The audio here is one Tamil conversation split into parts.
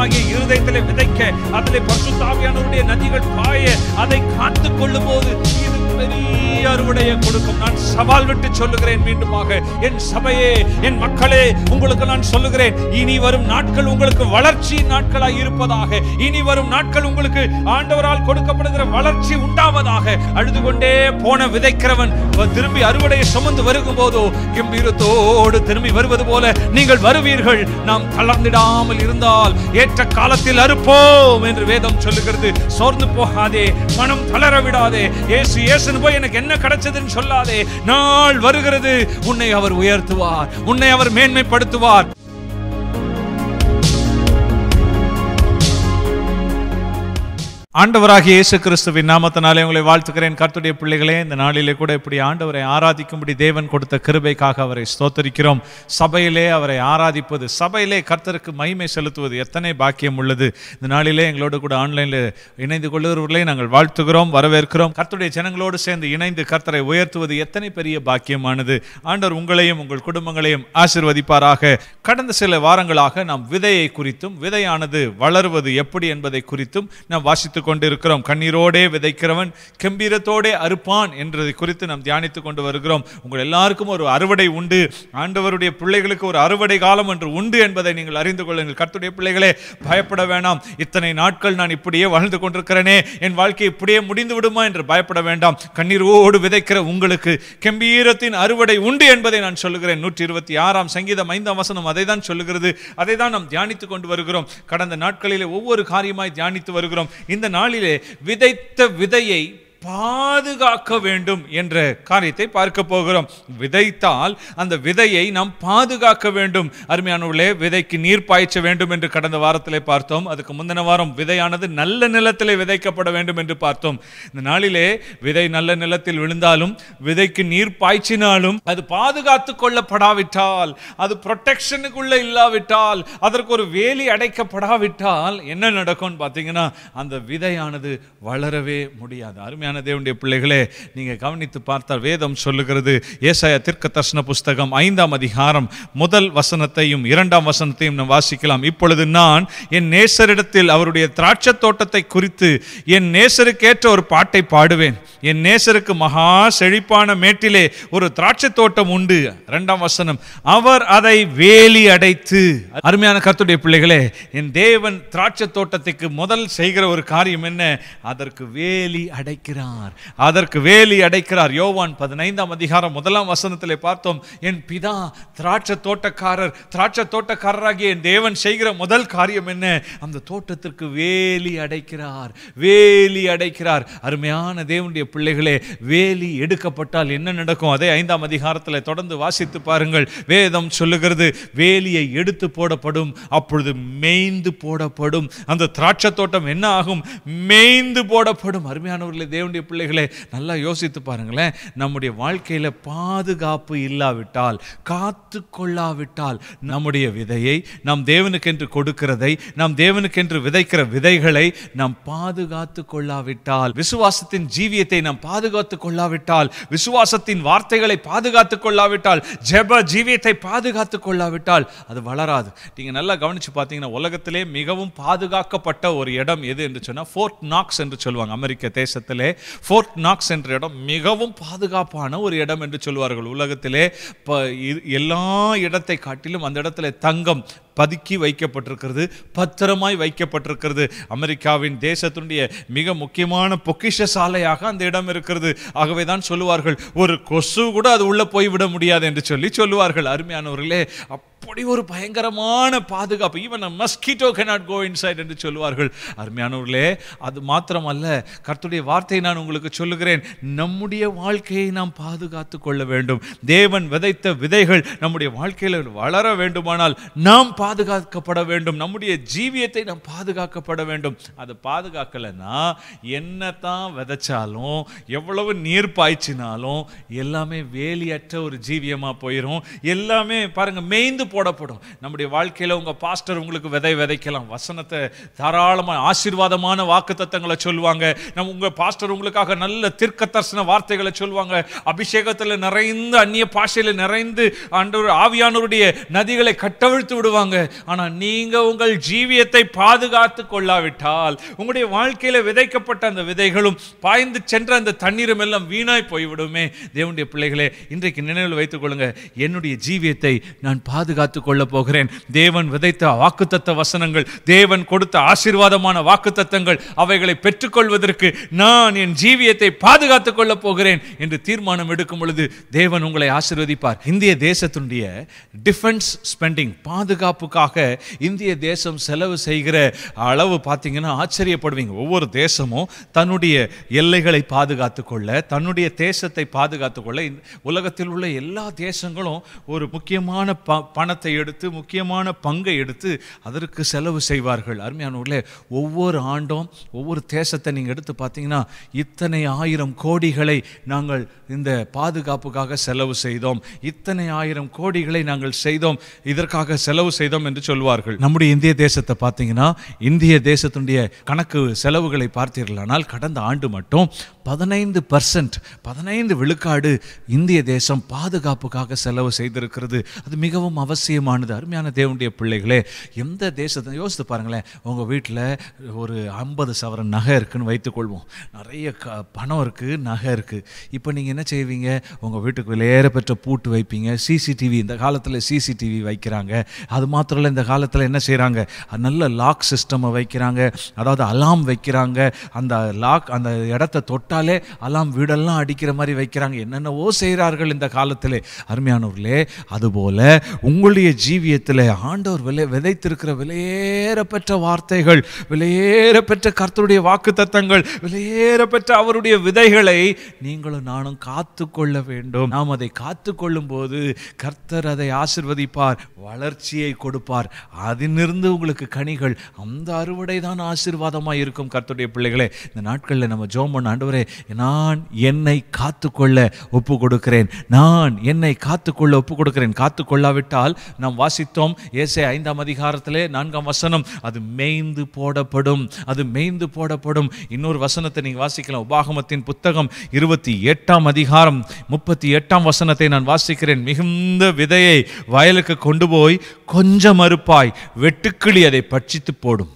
சத்தியமாகிய இருதயத்திலே விதைக்க அதிலே பசுத்தாவியானவருடைய நதிகள் பாய அதை காத்துக் கொள்ளும் போது பெரிய அறுவடையை கொடுக்கும் நான் சவால் விட்டு சொல்லுகிறேன் மீண்டுமாக என் சபையே என் மக்களே உங்களுக்கு நான் சொல்லுகிறேன் இனி வரும் நாட்கள் உங்களுக்கு வளர்ச்சி நாட்களாய் இருப்பதாக இனி வரும் நாட்கள் உங்களுக்கு ஆண்டவரால் கொடுக்கப்படுகிற வளர்ச்சி உண்டாவதாக அழுது கொண்டே போன விதைக்கிறவன் திரும்பி அறுவடையை சுமந்து வருகும் போதோ கம்பீரத்தோடு திரும்பி வருவது போல நீங்கள் வருவீர்கள் நாம் தளர்ந்திடாமல் இருந்தால் ஏற்ற காலத்தில் அறுப்போம் என்று வேதம் சொல்லுகிறது சோர்ந்து போகாதே மனம் தளர விடாதே ஏசு ஏசு மனுஷன் போய் எனக்கு என்ன கிடைச்சதுன்னு சொல்லாதே நாள் வருகிறது உன்னை அவர் உயர்த்துவார் உன்னை அவர் மேன்மைப்படுத்துவார் ஆண்டவராக இயேசு கிறிஸ்துவின் நாமத்தினாலே உங்களை வாழ்த்துக்கிறேன் கர்த்துடைய பிள்ளைகளே இந்த நாளிலே கூட இப்படி ஆண்டவரை ஆராதிக்கும்படி தேவன் கொடுத்த கிருபைக்காக அவரை ஸ்தோத்தரிக்கிறோம் சபையிலே அவரை ஆராதிப்பது சபையிலே கர்த்தருக்கு மகிமை செலுத்துவது எத்தனை பாக்கியம் உள்ளது இந்த நாளிலே எங்களோடு கூட ஆன்லைனில் இணைந்து கொள்ளுகிறவர்களை நாங்கள் வாழ்த்துகிறோம் வரவேற்கிறோம் கர்த்துடைய ஜனங்களோடு சேர்ந்து இணைந்து கர்த்தரை உயர்த்துவது எத்தனை பெரிய பாக்கியமானது ஆண்டவர் உங்களையும் உங்கள் குடும்பங்களையும் ஆசிர்வதிப்பாராக கடந்த சில வாரங்களாக நாம் விதையை குறித்தும் விதையானது வளருவது எப்படி என்பதை குறித்தும் நாம் வாசித்து பார்த்து கொண்டு இருக்கிறோம் கண்ணீரோடே விதைக்கிறவன் கம்பீரத்தோடே அறுப்பான் என்றதை குறித்து நாம் தியானித்து கொண்டு வருகிறோம் உங்கள் எல்லாருக்கும் ஒரு அறுவடை உண்டு ஆண்டவருடைய பிள்ளைகளுக்கு ஒரு அறுவடை காலம் என்று உண்டு என்பதை நீங்கள் அறிந்து கொள்ளுங்கள் கத்துடைய பிள்ளைகளே பயப்பட வேண்டாம் இத்தனை நாட்கள் நான் இப்படியே வாழ்ந்து கொண்டிருக்கிறேனே என் வாழ்க்கை இப்படியே முடிந்து விடுமா என்று பயப்பட வேண்டாம் கண்ணீரோடு விதைக்கிற உங்களுக்கு கம்பீரத்தின் அறுவடை உண்டு என்பதை நான் சொல்லுகிறேன் நூற்றி இருபத்தி ஆறாம் சங்கீதம் ஐந்தாம் வசனம் அதை தான் சொல்லுகிறது அதை தான் நாம் தியானித்து கொண்டு வருகிறோம் கடந்த நாட்களிலே ஒவ்வொரு காரியமாய் தியானித்து வருகிறோம் இந்த நாளிலே விதைத்த விதையை பாதுகாக்க வேண்டும் என்ற காரியத்தை பார்க்க போகிறோம் விதைத்தால் அந்த விதையை நாம் பாதுகாக்க வேண்டும் அருமையானவர்களே விதைக்கு நீர் பாய்ச்ச வேண்டும் என்று கடந்த வாரத்தில் பார்த்தோம் அதுக்கு முந்தின வாரம் விதையானது நல்ல நிலத்தில் விதைக்கப்பட வேண்டும் என்று பார்த்தோம் இந்த நாளிலே விதை நல்ல நிலத்தில் விழுந்தாலும் விதைக்கு நீர் பாய்ச்சினாலும் அது பாதுகாத்துக் கொள்ளப்படாவிட்டால் அது ப்ரொடெக்ஷனுக்குள்ளே இல்லாவிட்டால் அதற்கு ஒரு வேலி அடைக்கப்படாவிட்டால் என்ன நடக்கும்னு பார்த்தீங்கன்னா அந்த விதையானது வளரவே முடியாது அருமையான அருமையான தேவனுடைய பிள்ளைகளே நீங்கள் கவனித்து பார்த்தால் வேதம் சொல்லுகிறது ஏசாய திருக்க தர்ஷன புஸ்தகம் ஐந்தாம் அதிகாரம் முதல் வசனத்தையும் இரண்டாம் வசனத்தையும் நாம் வாசிக்கலாம் இப்பொழுது நான் என் நேசரிடத்தில் அவருடைய திராட்சை தோட்டத்தை குறித்து என் நேசருக்கேற்ற ஒரு பாட்டை பாடுவேன் என் நேசருக்கு மகா செழிப்பான மேட்டிலே ஒரு திராட்சை தோட்டம் உண்டு இரண்டாம் வசனம் அவர் அதை வேலி அடைத்து அருமையான கத்துடைய பிள்ளைகளே என் தேவன் திராட்சை தோட்டத்துக்கு முதல் செய்கிற ஒரு காரியம் என்ன அதற்கு வேலி அடைக்கிறார் அடைக்கிறார் அதற்கு வேலி அடைக்கிறார் யோவான் பதினைந்தாம் அதிகாரம் முதலாம் வசனத்தில் பார்த்தோம் என் பிதா திராட்சை தோட்டக்காரர் திராட்சை தோட்டக்காரராகிய என் தேவன் செய்கிற முதல் காரியம் என்ன அந்த தோட்டத்திற்கு வேலி அடைக்கிறார் வேலி அடைக்கிறார் அருமையான தேவனுடைய பிள்ளைகளே வேலி எடுக்கப்பட்டால் என்ன நடக்கும் அதே ஐந்தாம் அதிகாரத்தில் தொடர்ந்து வாசித்து பாருங்கள் வேதம் சொல்லுகிறது வேலியை எடுத்து போடப்படும் அப்பொழுது மேய்ந்து போடப்படும் அந்த திராட்சை தோட்டம் என்ன ஆகும் மேய்ந்து போடப்படும் அருமையானவர்களே தேவன் தேவனுடைய பிள்ளைகளே நல்லா யோசித்து பாருங்களேன் நம்முடைய வாழ்க்கையில் பாதுகாப்பு இல்லாவிட்டால் காத்து கொள்ளாவிட்டால் நம்முடைய விதையை நாம் தேவனுக்கென்று கொடுக்கிறதை நாம் தேவனுக்கென்று விதைக்கிற விதைகளை நாம் பாதுகாத்து கொள்ளாவிட்டால் விசுவாசத்தின் ஜீவியத்தை நாம் பாதுகாத்து கொள்ளாவிட்டால் விசுவாசத்தின் வார்த்தைகளை பாதுகாத்து கொள்ளாவிட்டால் ஜெப ஜீவியத்தை பாதுகாத்து கொள்ளாவிட்டால் அது வளராது நீங்கள் நல்லா கவனித்து பார்த்தீங்கன்னா உலகத்திலே மிகவும் பாதுகாக்கப்பட்ட ஒரு இடம் எது என்று சொன்னால் ஃபோர்ட் நாக்ஸ் என்று சொல்லுவாங்க அமெரிக்க தேசத்திலே ஃபோர்ட் நாக்ஸ் என்ற இடம் மிகவும் பாதுகாப்பான ஒரு இடம் என்று சொல்வார்கள் உலகத்திலே எல்லா இடத்தை காட்டிலும் அந்த இடத்துல தங்கம் பதுக்கி வைக்கப்பட்டிருக்கிறது பத்திரமாய் வைக்கப்பட்டிருக்கிறது அமெரிக்காவின் தேசத்தினுடைய மிக முக்கியமான பொக்கிஷ சாலையாக அந்த இடம் இருக்கிறது ஆகவே தான் சொல்லுவார்கள் ஒரு கொசு கூட அது உள்ளே போய்விட முடியாது என்று சொல்லி சொல்லுவார்கள் அருமையானவர்களே அப்படி ஒரு பயங்கரமான பாதுகாப்பு even mosquito cannot go inside என்று சொல்லுவார்கள் அருமையானவர்களே அது மாத்திரமல்ல கர்த்துடைய வார்த்தையை நான் உங்களுக்கு சொல்லுகிறேன் நம்முடைய வாழ்க்கையை நாம் பாதுகாத்து கொள்ள வேண்டும் தேவன் விதைத்த விதைகள் நம்முடைய வாழ்க்கையில் வளர வேண்டுமானால் நாம் பா பாதுகாக்கப்பட வேண்டும் நம்முடைய ஜீவியத்தை நாம் பாதுகாக்கப்பட வேண்டும் அதை பாதுகாக்கலைன்னா என்ன தான் விதைச்சாலும் எவ்வளவு நீர் பாய்ச்சினாலும் எல்லாமே வேலியற்ற ஒரு ஜீவியமாக போயிடும் எல்லாமே பாருங்கள் மேய்ந்து போடப்படும் நம்முடைய வாழ்க்கையில் உங்கள் பாஸ்டர் உங்களுக்கு விதை விதைக்கலாம் வசனத்தை தாராளமாக ஆசீர்வாதமான வாக்கு தத்தங்களை சொல்லுவாங்க நம்ம உங்கள் பாஸ்டர் உங்களுக்காக நல்ல தர்சன வார்த்தைகளை சொல்லுவாங்க அபிஷேகத்தில் நிறைந்து அந்நிய பாஷையில் நிறைந்து ஆண்டவர் ஆவியானவருடைய நதிகளை கட்டவிழ்த்து விடுவாங்க ஆனால் நீங்கள் உங்கள் ஜீவியத்தை பாதுகாத்து கொள்ளாவிட்டால் உங்களுடைய வாழ்க்கையில் விதைக்கப்பட்ட அந்த விதைகளும் பாய்ந்து சென்ற அந்த தண்ணீரும் எல்லாம் வீணாய் போய்விடுமே தேவனுடைய பிள்ளைகளே இன்றைக்கு நினைவில் வைத்துக் கொள்ளுங்க என்னுடைய ஜீவியத்தை நான் பாதுகாத்து கொள்ளப் போகிறேன் தேவன் விதைத்த வாக்குத்தத்த வசனங்கள் தேவன் கொடுத்த ஆசீர்வாதமான வாக்குத்தத்தங்கள் அவைகளை பெற்றுக்கொள்வதற்கு நான் என் ஜீவியத்தை பாதுகாத்துக் கொள்ளப் போகிறேன் என்று தீர்மானம் எடுக்கும் பொழுது தேவன் உங்களை ஆசீர்வதிப்பார் இந்திய தேசத்துடைய டிஃபென்ஸ் ஸ்பெண்டிங் பாதுகாப்பு பாதுகாப்புக்காக இந்திய தேசம் செலவு செய்கிற அளவு பார்த்தீங்கன்னா ஆச்சரியப்படுவீங்க ஒவ்வொரு தேசமும் தன்னுடைய எல்லைகளை பாதுகாத்து கொள்ள தன்னுடைய தேசத்தை பாதுகாத்து கொள்ள உலகத்தில் உள்ள எல்லா தேசங்களும் ஒரு முக்கியமான ப பணத்தை எடுத்து முக்கியமான பங்கை எடுத்து அதற்கு செலவு செய்வார்கள் அருமையானவர்களே ஒவ்வொரு ஆண்டும் ஒவ்வொரு தேசத்தை நீங்கள் எடுத்து பார்த்தீங்கன்னா இத்தனை ஆயிரம் கோடிகளை நாங்கள் இந்த பாதுகாப்புக்காக செலவு செய்தோம் இத்தனை ஆயிரம் கோடிகளை நாங்கள் செய்தோம் இதற்காக செலவு செய்தோம் சதவீதம் என்று சொல்வார்கள் நம்முடைய இந்திய தேசத்தை பார்த்தீங்கன்னா இந்திய தேசத்தினுடைய கணக்கு செலவுகளை பார்த்தீர்களானால் கடந்த ஆண்டு மட்டும் பதினைந்து பர்சன்ட் பதினைந்து விழுக்காடு இந்திய தேசம் பாதுகாப்புக்காக செலவு செய்திருக்கிறது அது மிகவும் அவசியமானது அருமையான தேவனுடைய பிள்ளைகளே எந்த தேசத்தை யோசித்து பாருங்களேன் உங்கள் வீட்டில் ஒரு ஐம்பது சவரன் நகை இருக்குதுன்னு வைத்துக்கொள்வோம் நிறைய க பணம் இருக்குது நகை இருக்குது இப்போ நீங்கள் என்ன செய்வீங்க உங்கள் வீட்டுக்கு வெளியேற பெற்ற பூட்டு வைப்பீங்க சிசிடிவி இந்த காலத்தில் சிசிடிவி வைக்கிறாங்க அது மாத்திரம் இல்லை இந்த காலத்தில் என்ன செய்கிறாங்க நல்ல லாக் சிஸ்டம் வைக்கிறாங்க அதாவது அலாம் வைக்கிறாங்க அந்த லாக் அந்த இடத்த தொட்டால் கையாலே அலாம் வீடெல்லாம் அடிக்கிற மாதிரி வைக்கிறாங்க என்னென்னவோ செய்கிறார்கள் இந்த காலத்தில் அருமையானவர்களே அதுபோல் உங்களுடைய ஜீவியத்தில் ஆண்டவர் விலை விதைத்திருக்கிற விலையேறப்பெற்ற வார்த்தைகள் விலையேறப்பெற்ற கர்த்தருடைய வாக்கு தத்தங்கள் விலையேறப்பெற்ற அவருடைய விதைகளை நீங்களும் நானும் காத்து கொள்ள வேண்டும் நாம் அதை காத்து கொள்ளும் போது கர்த்தர் அதை ஆசிர்வதிப்பார் வளர்ச்சியை கொடுப்பார் அதிலிருந்து உங்களுக்கு கனிகள் அந்த அறுவடை தான் ஆசீர்வாதமாக இருக்கும் கர்த்தருடைய பிள்ளைகளே இந்த நாட்களில் நம்ம ஜோம் பண்ண சொல்லுகிறாரு நான் என்னை காத்துக்கொள்ள ஒப்பு கொடுக்கிறேன் நான் என்னை காத்துக்கொள்ள ஒப்பு கொடுக்கிறேன் காத்துக்கொள்ளாவிட்டால் நாம் வாசித்தோம் ஏசே ஐந்தாம் அதிகாரத்திலே நான்காம் வசனம் அது மேய்ந்து போடப்படும் அது மேய்ந்து போடப்படும் இன்னொரு வசனத்தை நீங்கள் வாசிக்கலாம் உபாகமத்தின் புத்தகம் இருபத்தி எட்டாம் அதிகாரம் முப்பத்தி எட்டாம் வசனத்தை நான் வாசிக்கிறேன் மிகுந்த விதையை வயலுக்கு கொண்டு போய் கொஞ்சம் மறுப்பாய் வெட்டுக்கிளி அதை பட்சித்து போடும்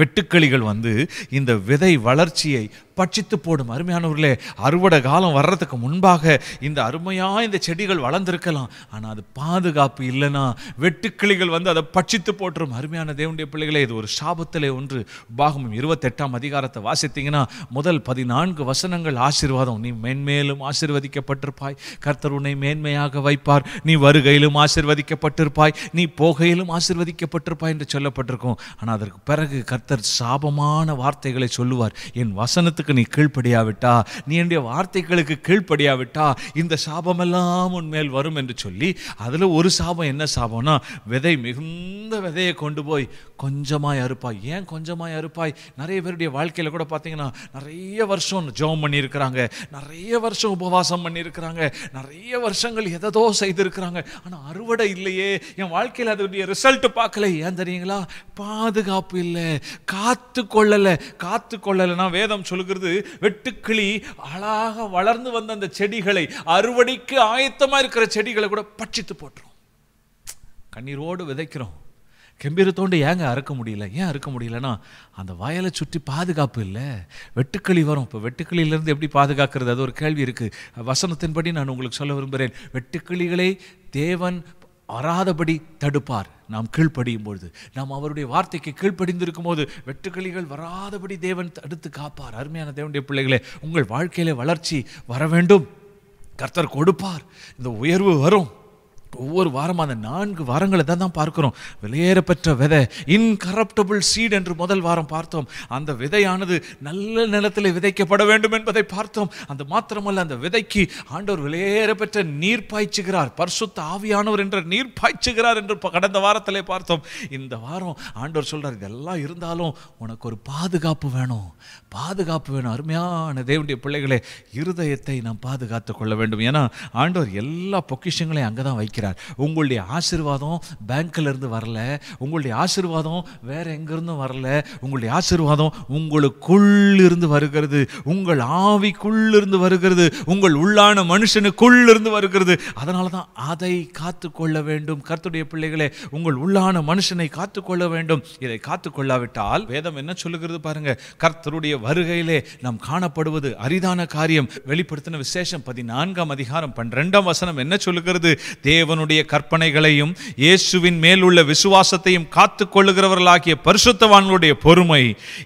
வெட்டுக்கிளிகள் வந்து இந்த விதை வளர்ச்சியை பட்சித்து போடும் அருமையானவர்களே அறுவடை காலம் வர்றதுக்கு முன்பாக இந்த அருமையாக இந்த செடிகள் வளர்ந்துருக்கலாம் ஆனால் அது பாதுகாப்பு இல்லைன்னா வெட்டுக்கிளிகள் வந்து அதை பட்சித்து போட்டுரும் அருமையான தேவனுடைய பிள்ளைகளே இது ஒரு சாபத்திலே ஒன்று பாகமும் இருபத்தெட்டாம் அதிகாரத்தை வாசித்தீங்கன்னா முதல் பதினான்கு வசனங்கள் ஆசீர்வாதம் நீ மேன்மேலும் ஆசிர்வதிக்கப்பட்டிருப்பாய் கர்த்தர் உன்னை மேன்மையாக வைப்பார் நீ வருகையிலும் ஆசிர்வதிக்கப்பட்டிருப்பாய் நீ போகையிலும் ஆசிர்வதிக்கப்பட்டிருப்பாய் என்று சொல்லப்பட்டிருக்கும் ஆனால் அதற்கு பிறகு கர்த்தர் சாபமான வார்த்தைகளை சொல்லுவார் என் வசனத்தை சத்தத்துக்கு நீ கீழ்ப்படியாவிட்டா நீ என்னுடைய வார்த்தைகளுக்கு கீழ்ப்படியாவிட்டா இந்த சாபமெல்லாம் உன்மேல் வரும் என்று சொல்லி அதில் ஒரு சாபம் என்ன சாபம்னா விதை மிகுந்த விதையை கொண்டு போய் கொஞ்சமாக அறுப்பாய் ஏன் கொஞ்சமாக அறுப்பாய் நிறைய பேருடைய வாழ்க்கையில் கூட பார்த்தீங்கன்னா நிறைய வருஷம் ஜெபம் பண்ணியிருக்கிறாங்க நிறைய வருஷம் உபவாசம் பண்ணியிருக்கிறாங்க நிறைய வருஷங்கள் எதோ செய்திருக்கிறாங்க ஆனால் அறுவடை இல்லையே என் வாழ்க்கையில் அதனுடைய ரிசல்ட் பார்க்கல ஏன் தெரியுங்களா பாதுகாப்பு இல்லை காத்து கொள்ளலை காத்து கொள்ளலைன்னா வேதம் சொல்லுங்க இருக்கிறது வெட்டுக்கிளி அழகாக வளர்ந்து வந்த அந்த செடிகளை அறுவடைக்கு ஆயத்தமாக இருக்கிற செடிகளை கூட பட்சித்து போட்டுரும் கண்ணீரோடு விதைக்கிறோம் கெம்பீரத்தோண்டு ஏங்க அறுக்க முடியல ஏன் அறுக்க முடியலன்னா அந்த வயலை சுற்றி பாதுகாப்பு இல்லை வெட்டுக்கிளி வரும் இப்போ வெட்டுக்கிளியிலேருந்து எப்படி பாதுகாக்கிறது அது ஒரு கேள்வி இருக்குது வசனத்தின்படி நான் உங்களுக்கு சொல்ல விரும்புகிறேன் வெட்டுக்கிளிகளை தேவன் அறாதபடி தடுப்பார் நாம் கீழ்ப்படியும் பொழுது நாம் அவருடைய வார்த்தைக்கு கீழ்ப்படிந்திருக்கும் போது வெட்டுக்கிளிகள் வராதபடி தேவன் தடுத்து காப்பார் அருமையான தேவனுடைய பிள்ளைகளே உங்கள் வாழ்க்கையிலே வளர்ச்சி வர வேண்டும் கர்த்தர் கொடுப்பார் இந்த உயர்வு வரும் ஒவ்வொரு வாரமும் அந்த நான்கு வாரங்களை தான் தான் பார்க்கிறோம் வெளியேறப்பெற்ற விதை இன்கரப்டபுள் சீட் என்று முதல் வாரம் பார்த்தோம் அந்த விதையானது நல்ல நிலத்தில் விதைக்கப்பட வேண்டும் என்பதை பார்த்தோம் அந்த மாத்திரமல்ல அந்த விதைக்கு ஆண்டவர் வெளியேறப்பெற்ற நீர் பாய்ச்சுகிறார் பரிசுத்த ஆவியானவர் என்ற நீர் பாய்ச்சுகிறார் என்று கடந்த வாரத்திலே பார்த்தோம் இந்த வாரம் ஆண்டவர் சொல்கிறார் இதெல்லாம் இருந்தாலும் உனக்கு ஒரு பாதுகாப்பு வேணும் பாதுகாப்பு வேணும் அருமையான தேவனுடைய பிள்ளைகளே இருதயத்தை நாம் பாதுகாத்து கொள்ள வேண்டும் ஏன்னா ஆண்டவர் எல்லா பொக்கிஷங்களையும் அங்கே தான் வைக்கிறார் இருக்கிறார் உங்களுடைய ஆசிர்வாதம் இருந்து வரல உங்களுடைய ஆசிர்வாதம் வேற எங்கேருந்தும் வரல உங்களுடைய ஆசிர்வாதம் இருந்து வருகிறது உங்கள் இருந்து வருகிறது உங்கள் உள்ளான இருந்து வருகிறது அதனால தான் அதை காத்து கொள்ள வேண்டும் கருத்துடைய பிள்ளைகளே உங்கள் உள்ளான மனுஷனை காத்து கொள்ள வேண்டும் இதை காத்து கொள்ளாவிட்டால் வேதம் என்ன சொல்லுகிறது பாருங்க கர்த்தருடைய வருகையிலே நாம் காணப்படுவது அரிதான காரியம் வெளிப்படுத்தின விசேஷம் பதினான்காம் அதிகாரம் பன்னிரெண்டாம் வசனம் என்ன சொல்லுகிறது தேவ தேவனுடைய கற்பனைகளையும் இயேசுவின் மேல் உள்ள விசுவாசத்தையும் காத்து கொள்ளுகிறவர்களாகிய பரிசுத்தவான்களுடைய பொறுமை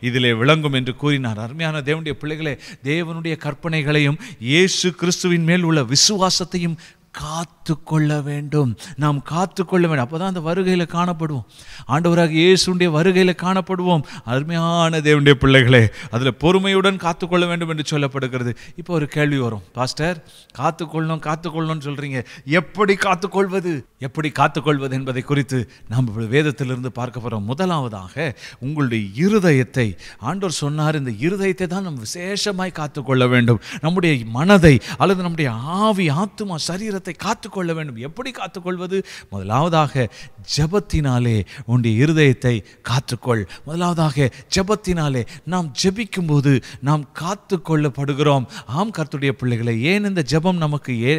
இதிலே விளங்கும் என்று கூறினார் அருமையான தேவனுடைய பிள்ளைகளே தேவனுடைய கற்பனைகளையும் இயேசு கிறிஸ்துவின் மேல் உள்ள விசுவாசத்தையும் காத்து கொள்ள வேண்டும் நாம் காத்து கொள்ள வேண்டும் அப்போ தான் அந்த வருகையில் காணப்படுவோம் ஆண்டவராக இயேசுடைய வருகையில் காணப்படுவோம் அருமையான தேவனுடைய பிள்ளைகளே அதில் பொறுமையுடன் காத்துக்கொள்ள வேண்டும் என்று சொல்லப்படுகிறது இப்போ ஒரு கேள்வி வரும் பாஸ்டர் காத்துக்கொள்ளணும் காத்துக்கொள்ளணும்னு சொல்கிறீங்க எப்படி காத்துக்கொள்வது எப்படி காத்துக்கொள்வது என்பதை குறித்து நாம் இப்போ வேதத்திலிருந்து பார்க்க போகிறோம் முதலாவதாக உங்களுடைய இருதயத்தை ஆண்டவர் சொன்னார் இந்த இருதயத்தை தான் நம்ம விசேஷமாய் காத்துக்கொள்ள வேண்டும் நம்முடைய மனதை அல்லது நம்முடைய ஆவி ஆத்துமா சரீரத்தை இருதயத்தை காத்துக்கொள்ள வேண்டும் எப்படி காத்துக்கொள்வது முதலாவதாக ஜபத்தினாலே உன்னுடைய இருதயத்தை காத்துக்கொள் முதலாவதாக ஜபத்தினாலே நாம் ஜபிக்கும்போது நாம் காத்து கொள்ளப்படுகிறோம் ஆம் கர்த்துடைய பிள்ளைகளை ஏன் இந்த ஜபம் நமக்கு ஏ